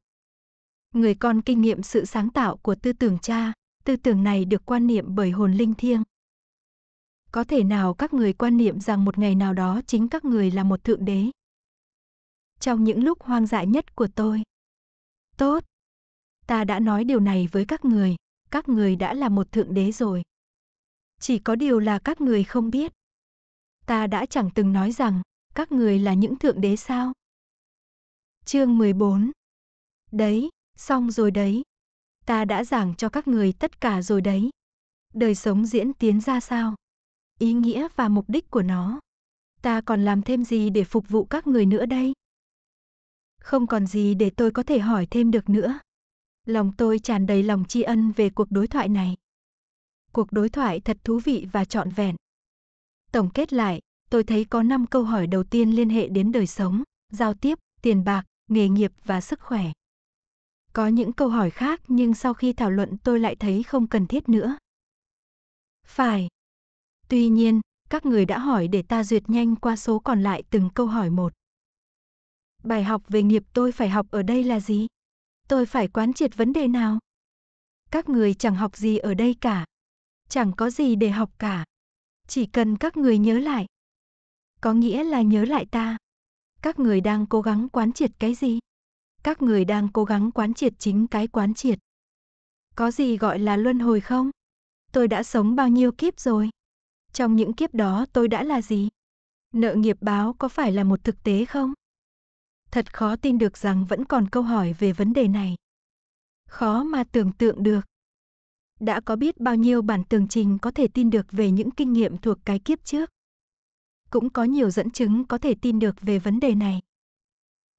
Người con kinh nghiệm sự sáng tạo của tư tưởng cha, tư tưởng này được quan niệm bởi hồn linh thiêng. Có thể nào các người quan niệm rằng một ngày nào đó chính các người là một thượng đế? Trong những lúc hoang dại nhất của tôi. Tốt. Ta đã nói điều này với các người, các người đã là một thượng đế rồi chỉ có điều là các người không biết. Ta đã chẳng từng nói rằng, các người là những thượng đế sao. Chương 14 Đấy, xong rồi đấy. Ta đã giảng cho các người tất cả rồi đấy. Đời sống diễn tiến ra sao? Ý nghĩa và mục đích của nó. Ta còn làm thêm gì để phục vụ các người nữa đây? Không còn gì để tôi có thể hỏi thêm được nữa. Lòng tôi tràn đầy lòng tri ân về cuộc đối thoại này cuộc đối thoại thật thú vị và trọn vẹn. Tổng kết lại, tôi thấy có 5 câu hỏi đầu tiên liên hệ đến đời sống, giao tiếp, tiền bạc, nghề nghiệp và sức khỏe. Có những câu hỏi khác nhưng sau khi thảo luận tôi lại thấy không cần thiết nữa. Phải. Tuy nhiên, các người đã hỏi để ta duyệt nhanh qua số còn lại từng câu hỏi một. Bài học về nghiệp tôi phải học ở đây là gì? Tôi phải quán triệt vấn đề nào? Các người chẳng học gì ở đây cả, chẳng có gì để học cả. Chỉ cần các người nhớ lại. Có nghĩa là nhớ lại ta. Các người đang cố gắng quán triệt cái gì? Các người đang cố gắng quán triệt chính cái quán triệt. Có gì gọi là luân hồi không? Tôi đã sống bao nhiêu kiếp rồi? Trong những kiếp đó tôi đã là gì? Nợ nghiệp báo có phải là một thực tế không? Thật khó tin được rằng vẫn còn câu hỏi về vấn đề này. Khó mà tưởng tượng được đã có biết bao nhiêu bản tường trình có thể tin được về những kinh nghiệm thuộc cái kiếp trước. Cũng có nhiều dẫn chứng có thể tin được về vấn đề này.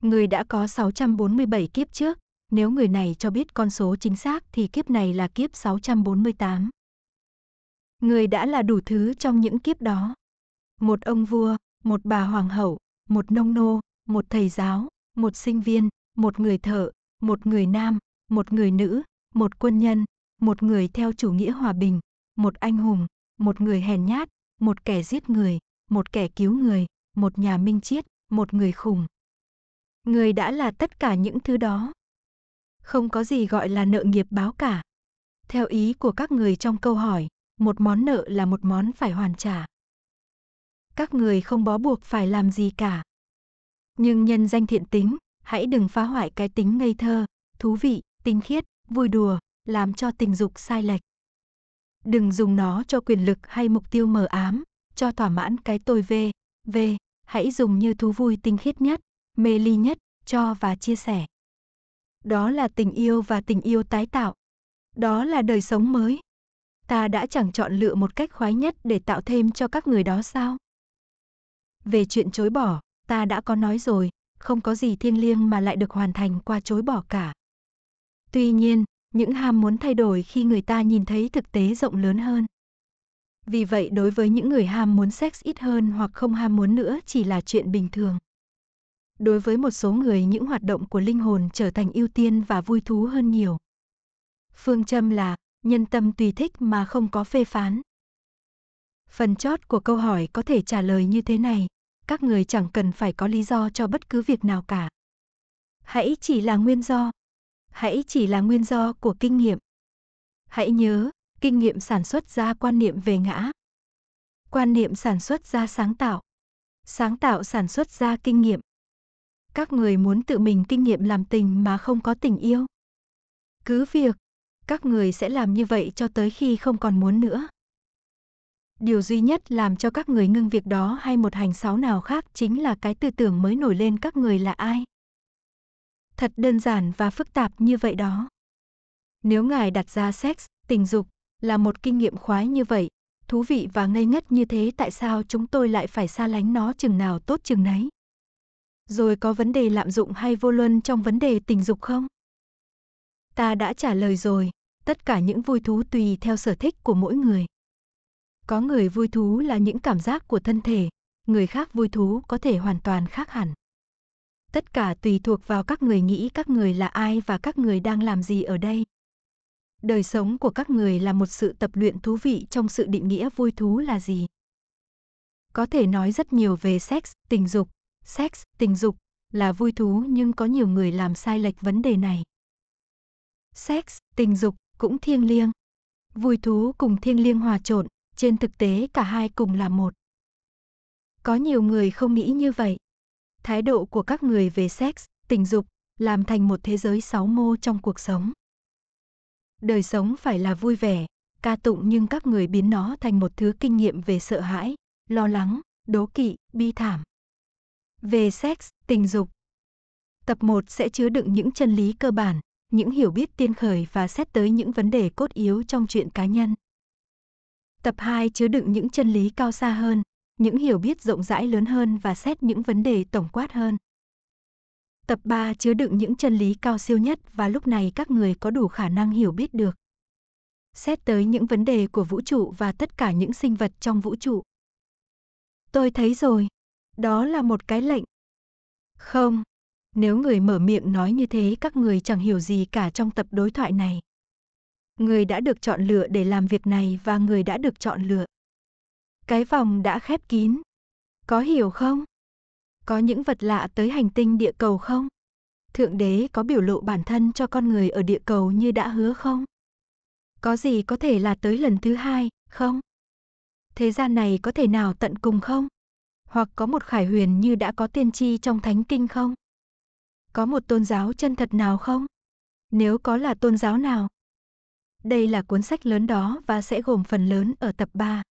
Người đã có 647 kiếp trước, nếu người này cho biết con số chính xác thì kiếp này là kiếp 648. Người đã là đủ thứ trong những kiếp đó. Một ông vua, một bà hoàng hậu, một nông nô, một thầy giáo, một sinh viên, một người thợ, một người nam, một người nữ, một quân nhân, một người theo chủ nghĩa hòa bình, một anh hùng, một người hèn nhát, một kẻ giết người, một kẻ cứu người, một nhà minh triết, một người khủng. Người đã là tất cả những thứ đó. Không có gì gọi là nợ nghiệp báo cả. Theo ý của các người trong câu hỏi, một món nợ là một món phải hoàn trả. Các người không bó buộc phải làm gì cả. Nhưng nhân danh thiện tính, hãy đừng phá hoại cái tính ngây thơ, thú vị, tinh khiết, vui đùa, làm cho tình dục sai lệch. Đừng dùng nó cho quyền lực hay mục tiêu mờ ám, cho thỏa mãn cái tôi V, V, hãy dùng như thú vui tinh khiết nhất, mê ly nhất, cho và chia sẻ. Đó là tình yêu và tình yêu tái tạo. Đó là đời sống mới. Ta đã chẳng chọn lựa một cách khoái nhất để tạo thêm cho các người đó sao? Về chuyện chối bỏ, ta đã có nói rồi, không có gì thiêng liêng mà lại được hoàn thành qua chối bỏ cả. Tuy nhiên, những ham muốn thay đổi khi người ta nhìn thấy thực tế rộng lớn hơn. Vì vậy đối với những người ham muốn sex ít hơn hoặc không ham muốn nữa chỉ là chuyện bình thường. Đối với một số người những hoạt động của linh hồn trở thành ưu tiên và vui thú hơn nhiều. Phương châm là nhân tâm tùy thích mà không có phê phán. Phần chót của câu hỏi có thể trả lời như thế này, các người chẳng cần phải có lý do cho bất cứ việc nào cả. Hãy chỉ là nguyên do, hãy chỉ là nguyên do của kinh nghiệm. Hãy nhớ, kinh nghiệm sản xuất ra quan niệm về ngã. Quan niệm sản xuất ra sáng tạo. Sáng tạo sản xuất ra kinh nghiệm. Các người muốn tự mình kinh nghiệm làm tình mà không có tình yêu. Cứ việc, các người sẽ làm như vậy cho tới khi không còn muốn nữa. Điều duy nhất làm cho các người ngưng việc đó hay một hành sáo nào khác chính là cái tư tưởng mới nổi lên các người là ai thật đơn giản và phức tạp như vậy đó. Nếu ngài đặt ra sex, tình dục là một kinh nghiệm khoái như vậy, thú vị và ngây ngất như thế tại sao chúng tôi lại phải xa lánh nó chừng nào tốt chừng nấy? Rồi có vấn đề lạm dụng hay vô luân trong vấn đề tình dục không? Ta đã trả lời rồi, tất cả những vui thú tùy theo sở thích của mỗi người. Có người vui thú là những cảm giác của thân thể, người khác vui thú có thể hoàn toàn khác hẳn tất cả tùy thuộc vào các người nghĩ các người là ai và các người đang làm gì ở đây. Đời sống của các người là một sự tập luyện thú vị trong sự định nghĩa vui thú là gì. Có thể nói rất nhiều về sex, tình dục. Sex, tình dục là vui thú nhưng có nhiều người làm sai lệch vấn đề này. Sex, tình dục cũng thiêng liêng. Vui thú cùng thiêng liêng hòa trộn, trên thực tế cả hai cùng là một. Có nhiều người không nghĩ như vậy, thái độ của các người về sex, tình dục, làm thành một thế giới sáu mô trong cuộc sống. Đời sống phải là vui vẻ, ca tụng nhưng các người biến nó thành một thứ kinh nghiệm về sợ hãi, lo lắng, đố kỵ, bi thảm. Về sex, tình dục. Tập 1 sẽ chứa đựng những chân lý cơ bản, những hiểu biết tiên khởi và xét tới những vấn đề cốt yếu trong chuyện cá nhân. Tập 2 chứa đựng những chân lý cao xa hơn, những hiểu biết rộng rãi lớn hơn và xét những vấn đề tổng quát hơn. Tập 3 chứa đựng những chân lý cao siêu nhất và lúc này các người có đủ khả năng hiểu biết được. Xét tới những vấn đề của vũ trụ và tất cả những sinh vật trong vũ trụ. Tôi thấy rồi, đó là một cái lệnh. Không, nếu người mở miệng nói như thế các người chẳng hiểu gì cả trong tập đối thoại này. Người đã được chọn lựa để làm việc này và người đã được chọn lựa. Cái vòng đã khép kín. Có hiểu không? Có những vật lạ tới hành tinh địa cầu không? Thượng đế có biểu lộ bản thân cho con người ở địa cầu như đã hứa không? Có gì có thể là tới lần thứ hai, không? Thế gian này có thể nào tận cùng không? Hoặc có một khải huyền như đã có tiên tri trong thánh kinh không? Có một tôn giáo chân thật nào không? Nếu có là tôn giáo nào? Đây là cuốn sách lớn đó và sẽ gồm phần lớn ở tập 3.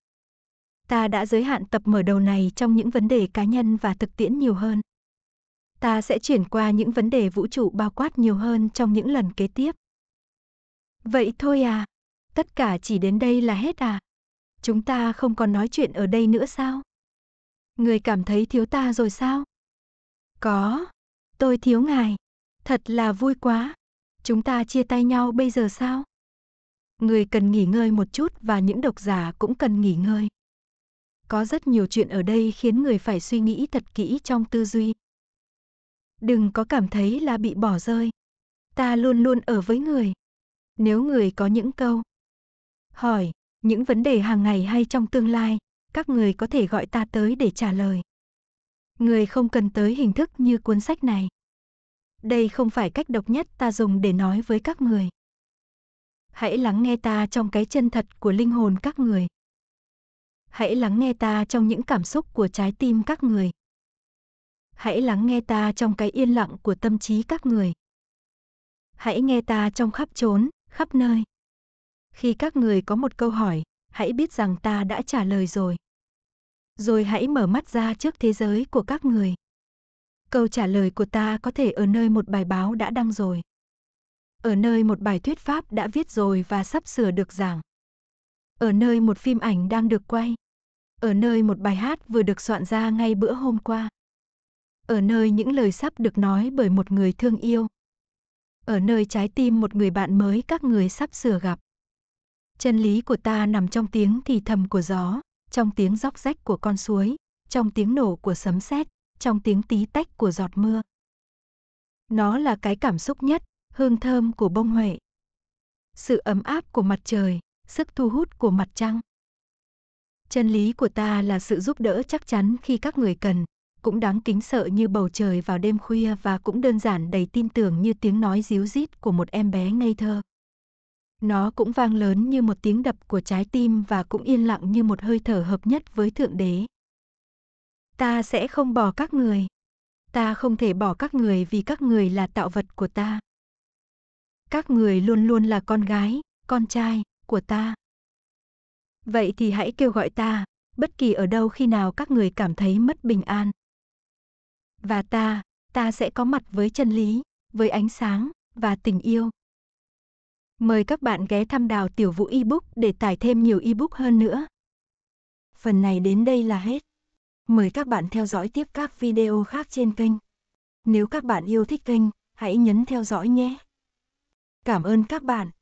Ta đã giới hạn tập mở đầu này trong những vấn đề cá nhân và thực tiễn nhiều hơn. Ta sẽ chuyển qua những vấn đề vũ trụ bao quát nhiều hơn trong những lần kế tiếp. Vậy thôi à? Tất cả chỉ đến đây là hết à? Chúng ta không còn nói chuyện ở đây nữa sao? Người cảm thấy thiếu ta rồi sao? Có, tôi thiếu ngài. Thật là vui quá. Chúng ta chia tay nhau bây giờ sao? Người cần nghỉ ngơi một chút và những độc giả cũng cần nghỉ ngơi. Có rất nhiều chuyện ở đây khiến người phải suy nghĩ thật kỹ trong tư duy. Đừng có cảm thấy là bị bỏ rơi. Ta luôn luôn ở với người. Nếu người có những câu hỏi, những vấn đề hàng ngày hay trong tương lai, các người có thể gọi ta tới để trả lời. Người không cần tới hình thức như cuốn sách này. Đây không phải cách độc nhất ta dùng để nói với các người. Hãy lắng nghe ta trong cái chân thật của linh hồn các người hãy lắng nghe ta trong những cảm xúc của trái tim các người. Hãy lắng nghe ta trong cái yên lặng của tâm trí các người. Hãy nghe ta trong khắp trốn, khắp nơi. Khi các người có một câu hỏi, hãy biết rằng ta đã trả lời rồi. Rồi hãy mở mắt ra trước thế giới của các người. Câu trả lời của ta có thể ở nơi một bài báo đã đăng rồi. Ở nơi một bài thuyết pháp đã viết rồi và sắp sửa được giảng ở nơi một phim ảnh đang được quay, ở nơi một bài hát vừa được soạn ra ngay bữa hôm qua, ở nơi những lời sắp được nói bởi một người thương yêu, ở nơi trái tim một người bạn mới các người sắp sửa gặp. Chân lý của ta nằm trong tiếng thì thầm của gió, trong tiếng róc rách của con suối, trong tiếng nổ của sấm sét, trong tiếng tí tách của giọt mưa. Nó là cái cảm xúc nhất, hương thơm của bông huệ. Sự ấm áp của mặt trời, sức thu hút của mặt trăng. Chân lý của ta là sự giúp đỡ chắc chắn khi các người cần, cũng đáng kính sợ như bầu trời vào đêm khuya và cũng đơn giản đầy tin tưởng như tiếng nói ríu dít của một em bé ngây thơ. Nó cũng vang lớn như một tiếng đập của trái tim và cũng yên lặng như một hơi thở hợp nhất với Thượng Đế. Ta sẽ không bỏ các người. Ta không thể bỏ các người vì các người là tạo vật của ta. Các người luôn luôn là con gái, con trai, của ta. Vậy thì hãy kêu gọi ta, bất kỳ ở đâu khi nào các người cảm thấy mất bình an. Và ta, ta sẽ có mặt với chân lý, với ánh sáng và tình yêu. Mời các bạn ghé thăm đào tiểu vũ ebook để tải thêm nhiều ebook hơn nữa. Phần này đến đây là hết. Mời các bạn theo dõi tiếp các video khác trên kênh. Nếu các bạn yêu thích kênh, hãy nhấn theo dõi nhé. Cảm ơn các bạn.